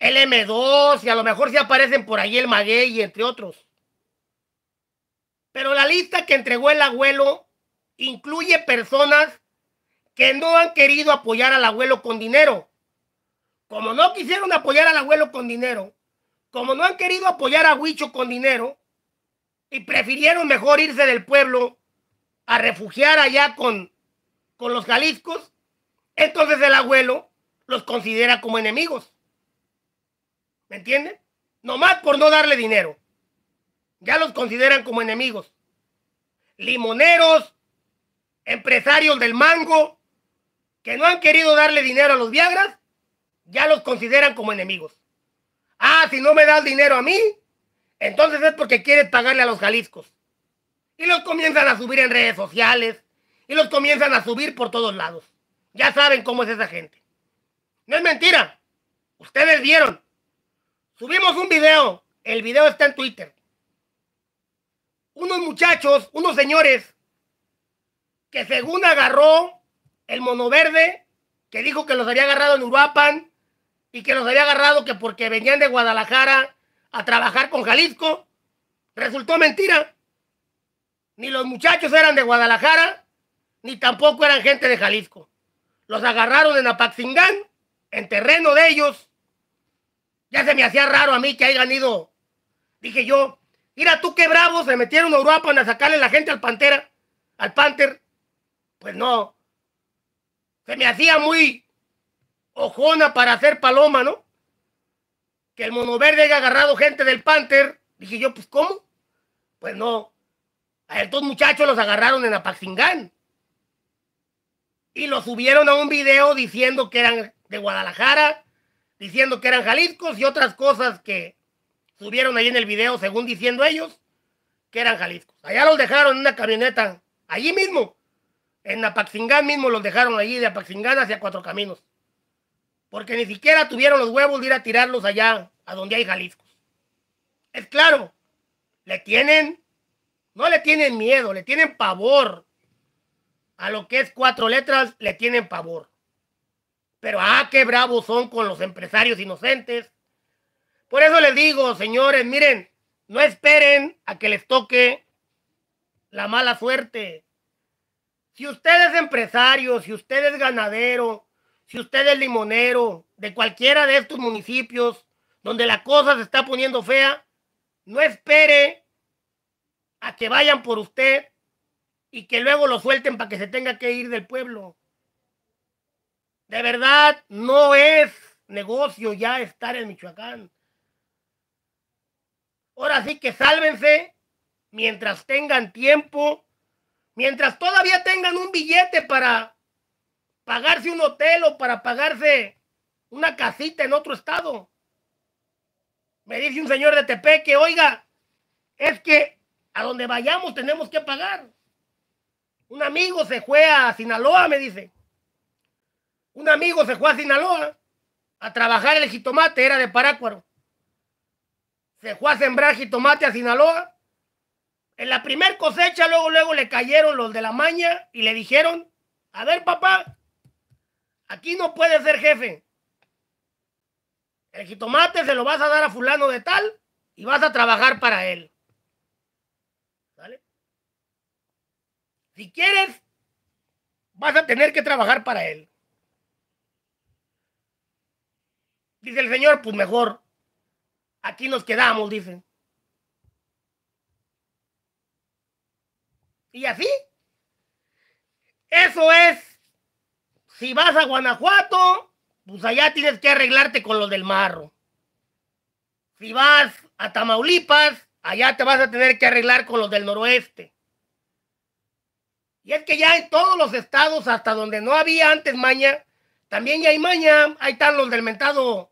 el M2 y a lo mejor sí aparecen por allí el Maguey, entre otros. Pero la lista que entregó el abuelo incluye personas que no han querido apoyar al abuelo con dinero. Como no quisieron apoyar al abuelo con dinero, como no han querido apoyar a Huicho con dinero y prefirieron mejor irse del pueblo a refugiar allá con, con los jaliscos, entonces el abuelo los considera como enemigos. ¿Me entienden? Nomás por no darle dinero. Ya los consideran como enemigos. Limoneros, empresarios del mango, que no han querido darle dinero a los Viagras, ya los consideran como enemigos. Ah, si no me das dinero a mí, entonces es porque quieres pagarle a los Jaliscos. Y los comienzan a subir en redes sociales. Y los comienzan a subir por todos lados. Ya saben cómo es esa gente. No es mentira. Ustedes vieron. Subimos un video. El video está en Twitter. Unos muchachos, unos señores, que según agarró el mono verde, que dijo que los había agarrado en Uruapan, y que los había agarrado que porque venían de Guadalajara a trabajar con Jalisco. Resultó mentira. Ni los muchachos eran de Guadalajara, ni tampoco eran gente de Jalisco. Los agarraron en Apaxingán, en terreno de ellos. Ya se me hacía raro a mí que hayan ido. Dije yo, mira tú qué bravo, se metieron a Europa a sacarle la gente al Pantera, al Panther. Pues no. Se me hacía muy, ojona para hacer paloma, ¿no? Que el verde haya agarrado gente del Panther. Dije yo, pues ¿cómo? Pues no. A estos muchachos los agarraron en Apaxingán. Y los subieron a un video diciendo que eran de Guadalajara, diciendo que eran Jaliscos y otras cosas que subieron ahí en el video, según diciendo ellos, que eran Jaliscos. Allá los dejaron en una camioneta, allí mismo, en Apaxingán mismo los dejaron allí, de Apaxingán hacia Cuatro Caminos. Porque ni siquiera tuvieron los huevos de ir a tirarlos allá, a donde hay Jalisco. Es claro, le tienen, no le tienen miedo, le tienen pavor. A lo que es cuatro letras, le tienen pavor. Pero ah, qué bravos son con los empresarios inocentes. Por eso les digo, señores, miren, no esperen a que les toque la mala suerte. Si usted es empresario, si usted es ganadero, si usted es limonero de cualquiera de estos municipios donde la cosa se está poniendo fea, no espere a que vayan por usted y que luego lo suelten para que se tenga que ir del pueblo. De verdad, no es negocio ya estar en Michoacán. Ahora sí que sálvense mientras tengan tiempo, mientras todavía tengan un billete para pagarse un hotel o para pagarse una casita en otro estado. Me dice un señor de que oiga, es que a donde vayamos tenemos que pagar. Un amigo se fue a Sinaloa, me dice. Un amigo se fue a Sinaloa a trabajar el jitomate, era de Parácuaro. Se fue a sembrar jitomate a Sinaloa. En la primer cosecha, luego, luego le cayeron los de la maña y le dijeron, a ver, papá, Aquí no puedes ser jefe. El jitomate se lo vas a dar a fulano de tal y vas a trabajar para él. ¿Vale? Si quieres, vas a tener que trabajar para él. Dice el señor, pues mejor, aquí nos quedamos, dice. Y así, eso es si vas a Guanajuato, pues allá tienes que arreglarte con los del marro. Si vas a Tamaulipas, allá te vas a tener que arreglar con los del noroeste. Y es que ya en todos los estados, hasta donde no había antes maña, también ya hay maña. Ahí están los del mentado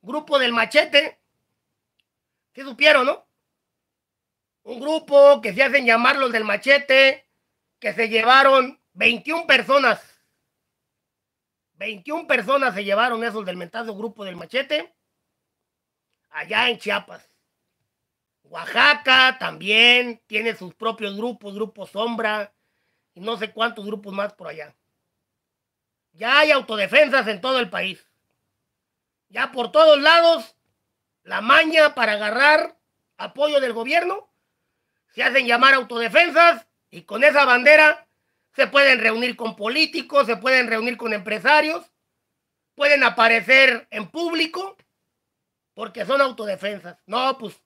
grupo del machete. ¿Qué supieron, no? Un grupo que se hacen llamar los del machete, que se llevaron 21 personas 21 personas se llevaron esos del mentado grupo del machete allá en Chiapas. Oaxaca también tiene sus propios grupos, grupos Sombra y no sé cuántos grupos más por allá. Ya hay autodefensas en todo el país. Ya por todos lados, la maña para agarrar apoyo del gobierno, se hacen llamar autodefensas y con esa bandera se pueden reunir con políticos, se pueden reunir con empresarios, pueden aparecer en público porque son autodefensas. No, pues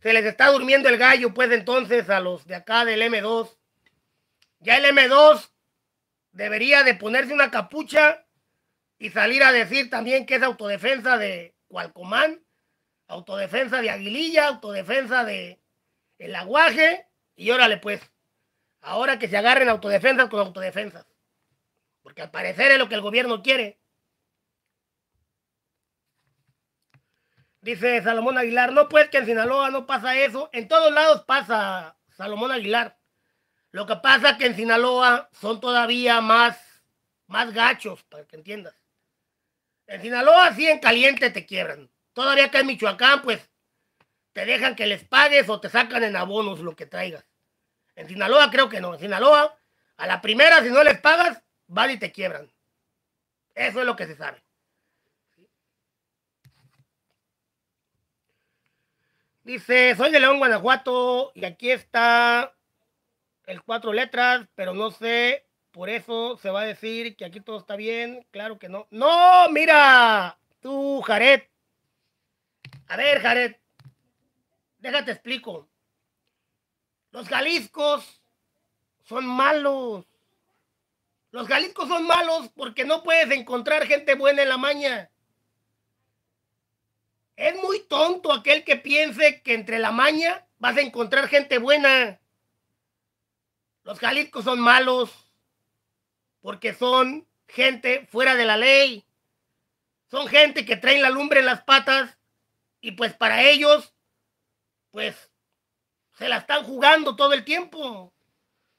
se les está durmiendo el gallo, pues entonces a los de acá del M2. Ya el M2 debería de ponerse una capucha y salir a decir también que es autodefensa de Cualcomán, autodefensa de Aguililla, autodefensa de El Aguaje, y órale pues. Ahora que se agarren autodefensas con autodefensas. Porque al parecer es lo que el gobierno quiere. Dice Salomón Aguilar, no puede que en Sinaloa no pasa eso. En todos lados pasa, Salomón Aguilar. Lo que pasa es que en Sinaloa son todavía más, más gachos, para que entiendas. En Sinaloa sí en caliente te quiebran. Todavía acá en Michoacán, pues, te dejan que les pagues o te sacan en abonos lo que traigas. En Sinaloa creo que no. En Sinaloa, a la primera, si no les pagas, van y te quiebran. Eso es lo que se sabe. Dice, soy de León, Guanajuato, y aquí está el cuatro letras, pero no sé, por eso se va a decir que aquí todo está bien. Claro que no. No, mira, tú, Jared. A ver, Jared, déjate explico. Los Jaliscos son malos. Los Jaliscos son malos porque no puedes encontrar gente buena en la maña. Es muy tonto aquel que piense que entre la maña vas a encontrar gente buena. Los Jaliscos son malos porque son gente fuera de la ley. Son gente que traen la lumbre en las patas y pues para ellos, pues se la están jugando todo el tiempo.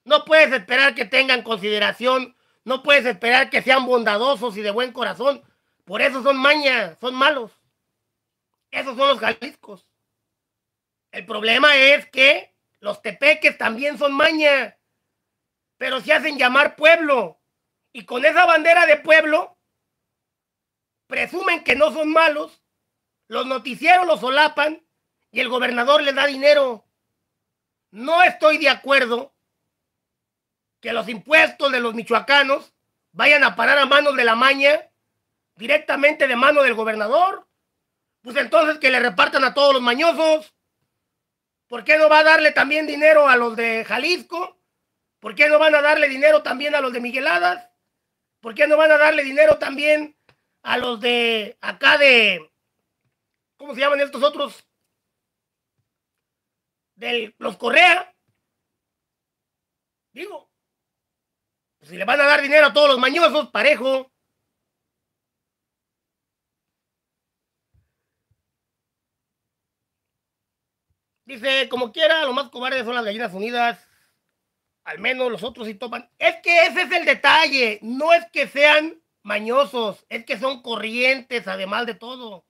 No puedes esperar que tengan consideración. No puedes esperar que sean bondadosos y de buen corazón. Por eso son mañas, son malos. Esos son los jaliscos. El problema es que los tepeques también son maña, pero se hacen llamar pueblo. Y con esa bandera de pueblo, presumen que no son malos, los noticieros los solapan y el gobernador les da dinero no estoy de acuerdo que los impuestos de los michoacanos vayan a parar a manos de la maña, directamente de mano del gobernador. Pues entonces que le repartan a todos los mañosos. ¿Por qué no va a darle también dinero a los de Jalisco? ¿Por qué no van a darle dinero también a los de Migueladas? ¿Por qué no van a darle dinero también a los de acá de... ¿Cómo se llaman estos otros? de los Correa. Digo, pues, si le van a dar dinero a todos los mañosos, parejo. Dice, como quiera, lo más cobardes son las gallinas unidas. Al menos los otros sí toman. Es que ese es el detalle. No es que sean mañosos, es que son corrientes, además de todo.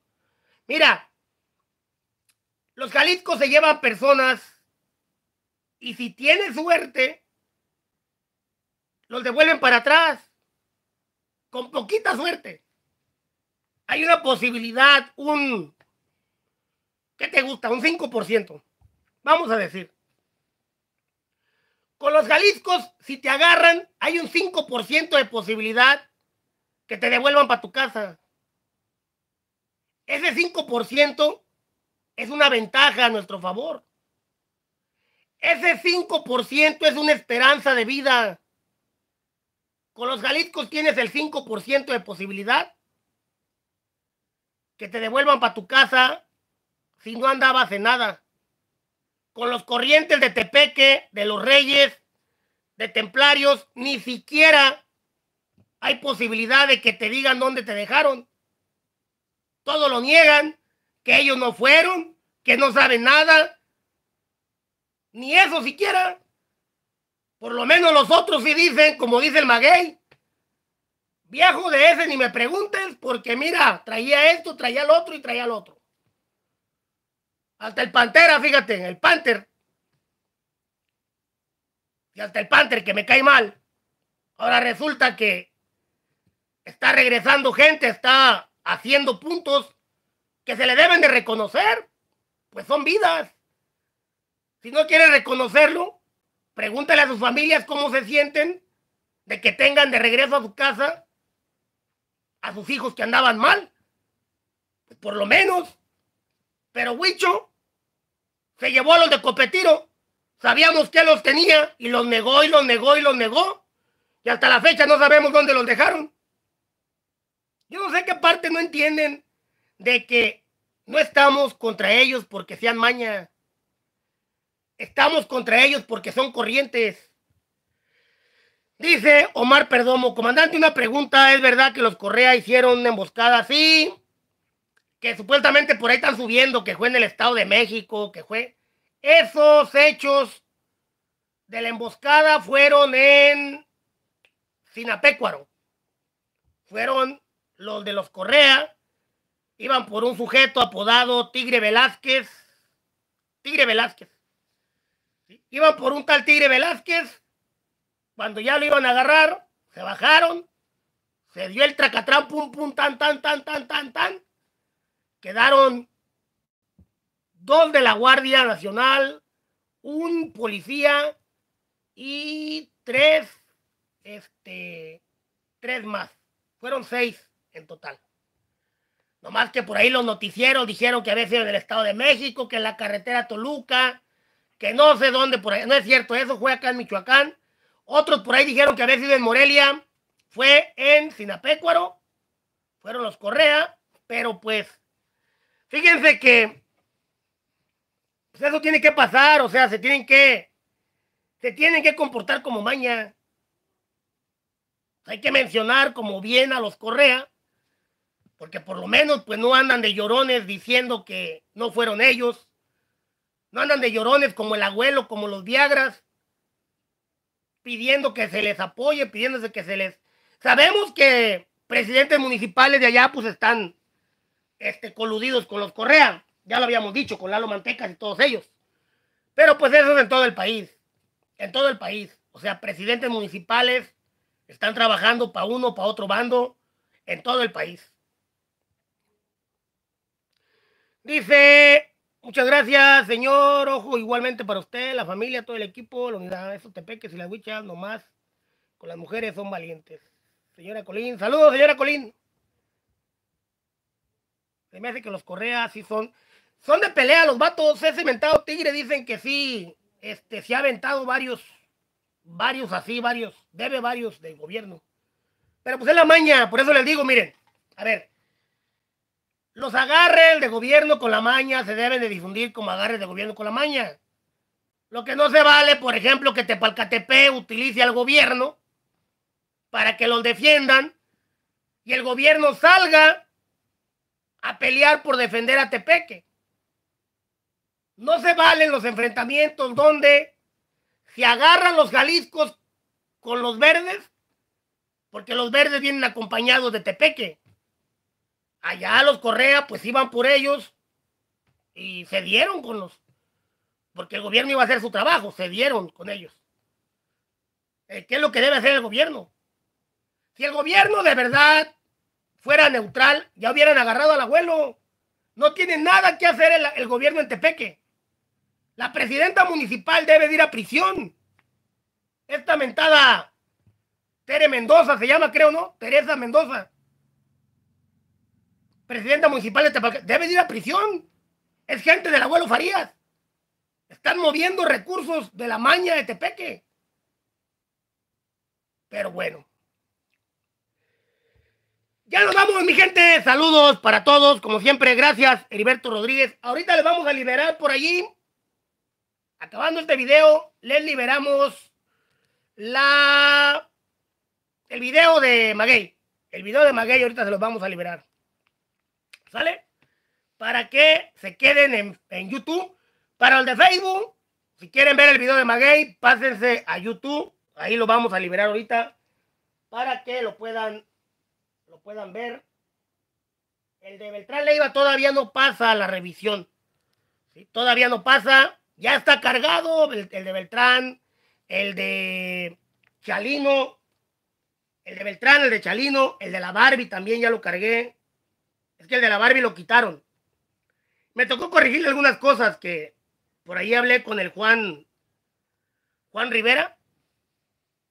Mira, los Jaliscos se llevan personas y si tienen suerte, los devuelven para atrás. Con poquita suerte. Hay una posibilidad, un... ¿Qué te gusta? Un 5%. Vamos a decir. Con los Jaliscos, si te agarran, hay un 5% de posibilidad que te devuelvan para tu casa. Ese 5% es una ventaja a nuestro favor. Ese 5% es una esperanza de vida. Con los galiscos tienes el 5% de posibilidad que te devuelvan para tu casa si no andabas en nada. Con los corrientes de Tepeque, de los Reyes, de Templarios, ni siquiera hay posibilidad de que te digan dónde te dejaron. Todo lo niegan que ellos no fueron, que no saben nada, ni eso siquiera. Por lo menos los otros sí dicen, como dice el maguey, viejo de ese ni me preguntes, porque mira, traía esto, traía el otro y traía el otro. Hasta el Pantera, fíjate, el Panther. Y hasta el Panther, que me cae mal. Ahora resulta que está regresando gente, está haciendo puntos que se le deben de reconocer, pues son vidas. Si no quiere reconocerlo, pregúntale a sus familias cómo se sienten de que tengan de regreso a su casa a sus hijos que andaban mal. por lo menos. Pero Huicho se llevó a los de Copetiro. Sabíamos que los tenía y los negó y los negó y los negó. Y hasta la fecha no sabemos dónde los dejaron. Yo no sé qué parte no entienden de que no estamos contra ellos porque sean maña. Estamos contra ellos porque son corrientes. Dice Omar Perdomo, comandante, una pregunta. ¿Es verdad que los Correa hicieron una emboscada? así? Que supuestamente por ahí están subiendo, que fue en el Estado de México, que fue... Esos hechos de la emboscada fueron en Sinapecuaro. Fueron los de los Correa iban por un sujeto apodado Tigre Velázquez. Tigre Velázquez. Iban por un tal Tigre Velázquez. Cuando ya lo iban a agarrar, se bajaron. Se dio el tracatrán, pum, pum, tan, tan, tan, tan, tan, tan. Quedaron dos de la Guardia Nacional, un policía y tres, este, tres más. Fueron seis en total. Nomás que por ahí los noticieros dijeron que había sido en el Estado de México, que en la carretera Toluca, que no sé dónde por ahí. No es cierto, eso fue acá en Michoacán. Otros por ahí dijeron que había sido en Morelia, fue en Sinapecuaro, fueron los Correa, pero pues, fíjense que pues, eso tiene que pasar, o sea, se tienen que, se tienen que comportar como maña. Hay que mencionar como bien a los Correa, porque por lo menos pues no andan de llorones diciendo que no fueron ellos, no andan de llorones como el abuelo, como los Viagras, pidiendo que se les apoye, pidiéndose que se les... Sabemos que presidentes municipales de allá pues están este, coludidos con los Correa, ya lo habíamos dicho, con Lalo Mantecas y todos ellos. Pero pues eso es en todo el país, en todo el país. O sea, presidentes municipales están trabajando para uno, para otro bando, en todo el país. Dice, muchas gracias, señor. Ojo, igualmente para usted, la familia, todo el equipo, la unidad, esos tepeques y las huichas, nomás con las mujeres son valientes. Señora Colín, saludos, señora Colín. Se me hace que los Correas sí son. Son de pelea los vatos. Ese cementado tigre dicen que sí. Este, se ha aventado varios. Varios así, varios. Debe varios del gobierno. Pero pues es la maña. Por eso les digo, miren. A ver. Los agarres de gobierno con la maña se deben de difundir como agarres de gobierno con la maña. Lo que no se vale, por ejemplo, que Tepalcatepe utilice al gobierno para que los defiendan y el gobierno salga a pelear por defender a Tepeque. No se valen los enfrentamientos donde se agarran los Jaliscos con los verdes, porque los verdes vienen acompañados de Tepeque allá los Correa pues iban por ellos y se dieron con los, porque el gobierno iba a hacer su trabajo, se dieron con ellos. Eh, ¿Qué es lo que debe hacer el gobierno? Si el gobierno de verdad fuera neutral, ya hubieran agarrado al abuelo. No tiene nada que hacer el, gobierno en Tepeque. La presidenta municipal debe de ir a prisión. Esta mentada Tere Mendoza se llama, creo, ¿no? Teresa Mendoza presidenta municipal de Tepeque. debe ir a prisión. Es gente del abuelo Farías. Están moviendo recursos de la maña de Tepeque. Pero bueno. Ya nos vamos, mi gente. Saludos para todos. Como siempre, gracias, Heriberto Rodríguez. Ahorita les vamos a liberar por allí. Acabando este video, les liberamos la el video de Maguey. El video de Maguey ahorita se los vamos a liberar. ¿Sale? Para que se queden en, YouTube. Para el de Facebook, si quieren ver el video de Maguey, pásense a YouTube. Ahí lo vamos a liberar ahorita para que lo puedan, lo puedan ver. El de Beltrán Leiva todavía no pasa la revisión. Todavía no pasa. Ya está cargado el de Beltrán, el de Chalino, el de Beltrán, el de Chalino, el de la Barbie también ya lo cargué. Es que el de la Barbie lo quitaron. Me tocó corregirle algunas cosas que por ahí hablé con el Juan. Juan Rivera.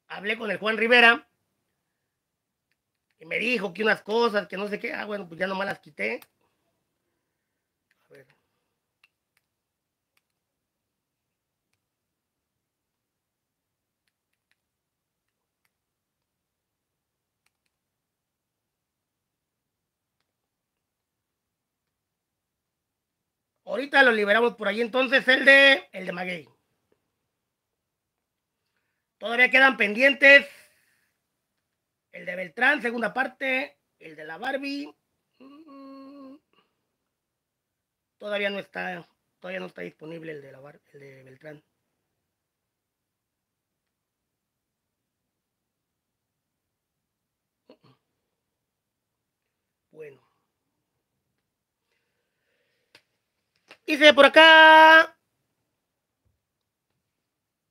Hablé con el Juan Rivera. Y me dijo que unas cosas, que no sé qué. Ah, bueno, pues ya nomás las quité. A ver. Ahorita lo liberamos por ahí. Entonces el de el de Maguey. Todavía quedan pendientes. El de Beltrán, segunda parte. El de la Barbie. Mm. Todavía no está. Todavía no está disponible el de la el de Beltrán. Bueno. Dice por acá.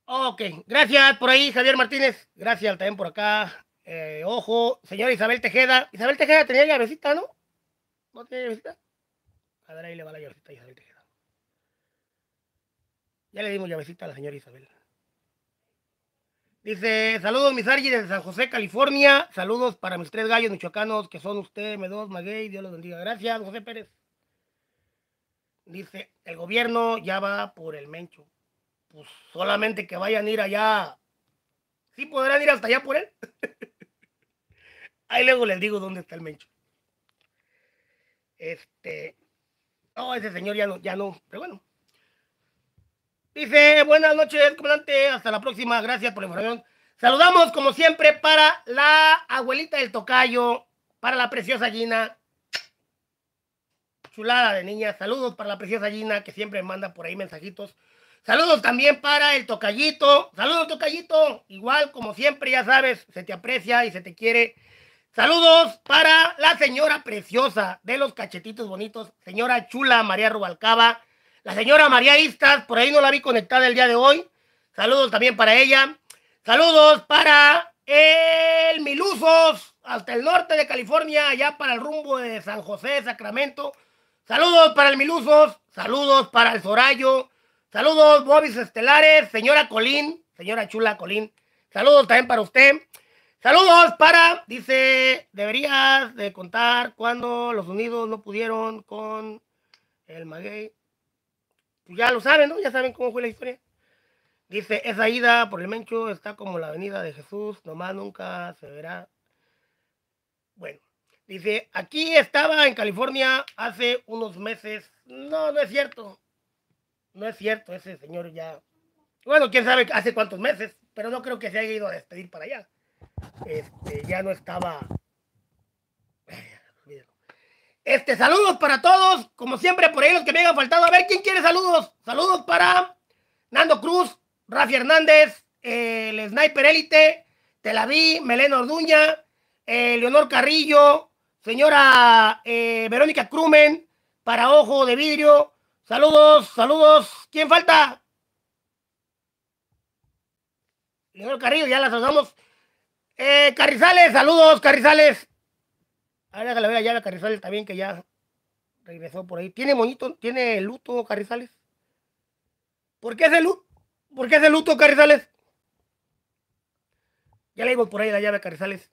Ok, gracias por ahí, Javier Martínez. Gracias también por acá. Eh, ojo, señora Isabel Tejeda. Isabel Tejeda tenía llavecita, ¿no? ¿No tenía llavecita? A ver, ahí le va la llavecita a Isabel Tejeda. Ya le dimos llavecita a la señora Isabel. Dice, saludos mis Argy de San José, California. Saludos para mis tres gallos michoacanos que son usted, M2, Maguey. Dios los bendiga. Gracias, José Pérez. Dice, el gobierno ya va por el Mencho. Pues solamente que vayan a ir allá. ¿Sí podrán ir hasta allá por él? Ahí luego les digo dónde está el Mencho. Este. No, oh, ese señor ya no, ya no, pero bueno. Dice, buenas noches, comandante. Hasta la próxima. Gracias por la información. Saludamos, como siempre, para la abuelita del tocayo, para la preciosa Gina, Chulada de niña. Saludos para la preciosa Gina que siempre manda por ahí mensajitos. Saludos también para el tocallito. Saludos, tocallito. Igual, como siempre, ya sabes, se te aprecia y se te quiere. Saludos para la señora preciosa de los cachetitos bonitos, señora chula María Rubalcaba, la señora María Istas, por ahí no la vi conectada el día de hoy. Saludos también para ella. Saludos para el Milusos, hasta el norte de California, allá para el rumbo de San José, Sacramento. Saludos para el Milusos, saludos para el Sorayo, saludos Bobis Estelares, señora Colín, señora Chula Colín, saludos también para usted. Saludos para, dice, deberías de contar cuando los Unidos no pudieron con el maguey. Pues ya lo saben, ¿no? Ya saben cómo fue la historia. Dice, esa ida por el Mencho está como la venida de Jesús, nomás nunca se verá. Bueno, Dice, aquí estaba en California hace unos meses. No, no es cierto. No es cierto, ese señor ya. Bueno, quién sabe hace cuántos meses, pero no creo que se haya ido a despedir para allá. Este, ya no estaba. Este, saludos para todos. Como siempre, por ellos que me hayan faltado. A ver, ¿quién quiere saludos? Saludos para Nando Cruz, Rafi Hernández, el Sniper Elite la Vi, Melena Orduña, eh, Leonor Carrillo, Señora eh, Verónica Crumen, para Ojo de Vidrio. Saludos, saludos. ¿Quién falta? Señor Carrillo, ya la saludamos. Eh, Carrizales, saludos, Carrizales. Ahora que la vea ya la Carrizales también, que ya regresó por ahí. ¿Tiene moñito? ¿Tiene luto, Carrizales? ¿Por qué es luto? ¿Por qué es luto, Carrizales? Ya le digo por ahí la llave, Carrizales.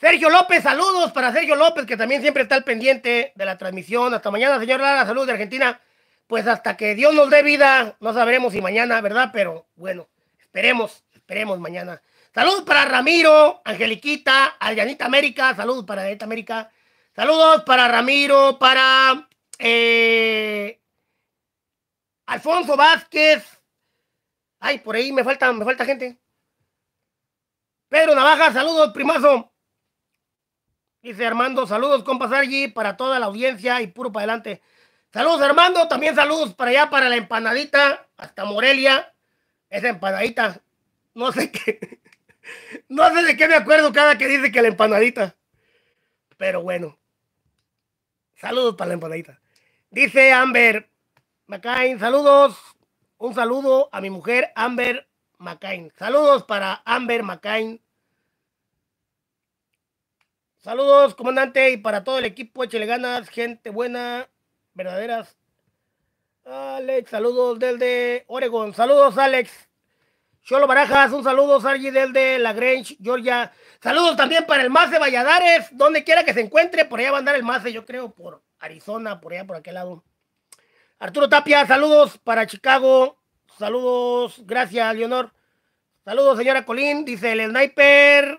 Sergio López, saludos para Sergio López, que también siempre está al pendiente de la transmisión. Hasta mañana, señor Lara, saludos de Argentina. Pues hasta que Dios nos dé vida, no sabremos si mañana, ¿verdad? Pero bueno, esperemos, esperemos mañana. Saludos para Ramiro, Angeliquita, Allanita América, saludos para Alianita América. Saludos para Ramiro, para eh, Alfonso Vázquez. Ay, por ahí me falta, me falta gente. Pedro Navaja, saludos, primazo. Dice Armando, saludos pasar allí para toda la audiencia y puro para adelante. Saludos Armando, también saludos para allá, para la empanadita, hasta Morelia. Esa empanadita, no sé qué, no sé de qué me acuerdo cada que dice que la empanadita. Pero bueno, saludos para la empanadita. Dice Amber McCain, saludos, un saludo a mi mujer Amber McCain. Saludos para Amber McCain Saludos, comandante, y para todo el equipo, échale ganas, gente buena, verdaderas. Alex, saludos desde Oregon. Saludos, Alex. Cholo Barajas, un saludo, Sargi, desde La Grange, Georgia. Saludos también para el Mace Valladares, donde quiera que se encuentre, por allá va a andar el Mase, yo creo, por Arizona, por allá, por aquel lado. Arturo Tapia, saludos para Chicago. Saludos, gracias, Leonor. Saludos, señora Colín. Dice el sniper.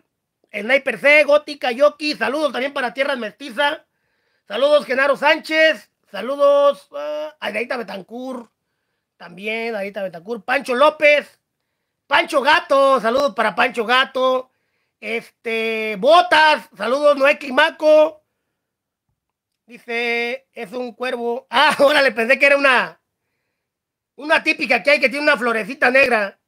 Sniper C, Gótica, Yoki, saludos también para Tierra Mestiza. Saludos Genaro Sánchez, saludos ah, a Betancur, también Ayadita Betancur, Pancho López, Pancho Gato, saludos para Pancho Gato, este, Botas, saludos Noé Quimaco Dice, es un cuervo. Ah, le pensé que era una. Una típica que hay que tiene una florecita negra.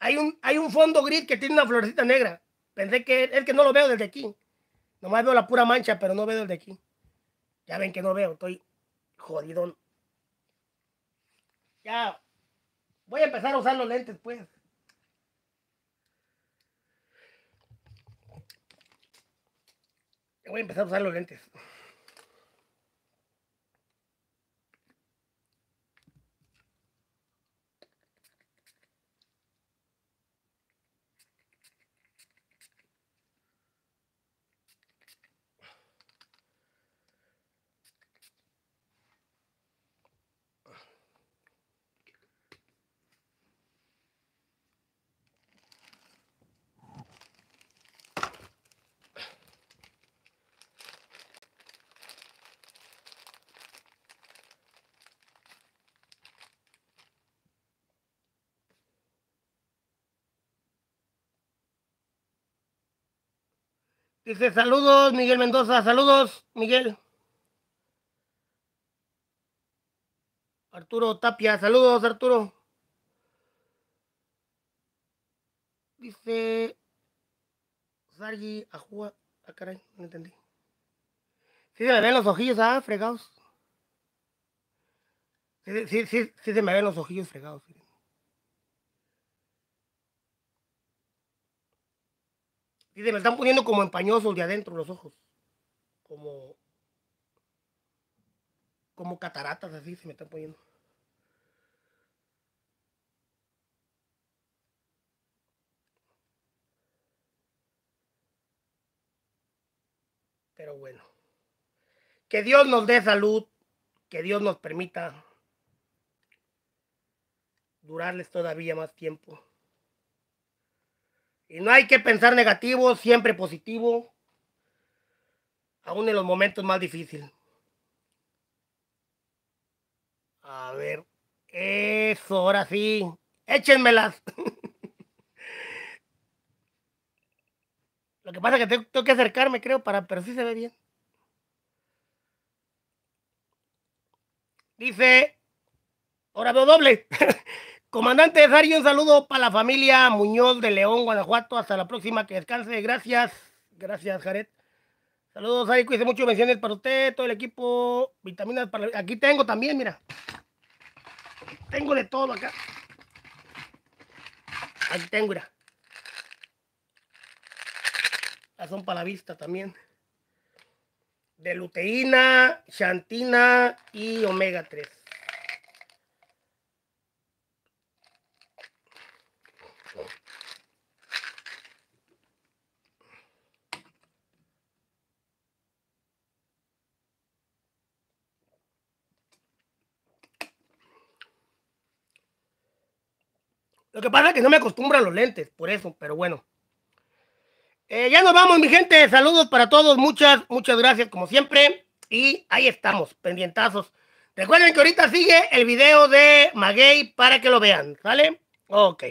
Hay un, hay un fondo gris que tiene una florecita negra. Pensé que es que no lo veo desde aquí. Nomás veo la pura mancha, pero no veo desde aquí. Ya ven que no veo, estoy jodidón. Ya. Voy a empezar a usar los lentes, pues. Voy a empezar a usar los lentes. Dice saludos, Miguel Mendoza, saludos, Miguel. Arturo Tapia, saludos, Arturo. Dice Sargi Ajua. Ah, caray, no entendí. Sí se me ven los ojillos, ah, fregados. Sí, sí, sí, se me ven los ojillos fregados. se me están poniendo como empañosos de adentro los ojos. Como. Como cataratas así se me están poniendo. Pero bueno. Que Dios nos dé salud. Que Dios nos permita durarles todavía más tiempo. Y no hay que pensar negativo, siempre positivo, aún en los momentos más difíciles. A ver, eso, ahora sí, échenmelas. Lo que pasa es que tengo que acercarme, creo, para, pero sí se ve bien. Dice, ahora veo doble. Comandante Sari, un saludo para la familia Muñoz de León, Guanajuato. Hasta la próxima, que descanse. Gracias, gracias, Jared. Saludos, Sari, hice mucho. Menciones para usted, todo el equipo. Vitaminas para. Aquí tengo también, mira. Tengo de todo acá. Aquí tengo, mira. Las son para la vista también. De luteína, xantina y omega 3. Lo que pasa es que no me acostumbran a los lentes, por eso, pero bueno. Eh, ya nos vamos, mi gente. Saludos para todos. Muchas, muchas gracias, como siempre. Y ahí estamos, pendientazos. Recuerden que ahorita sigue el video de Maguey para que lo vean, ¿sale? Ok.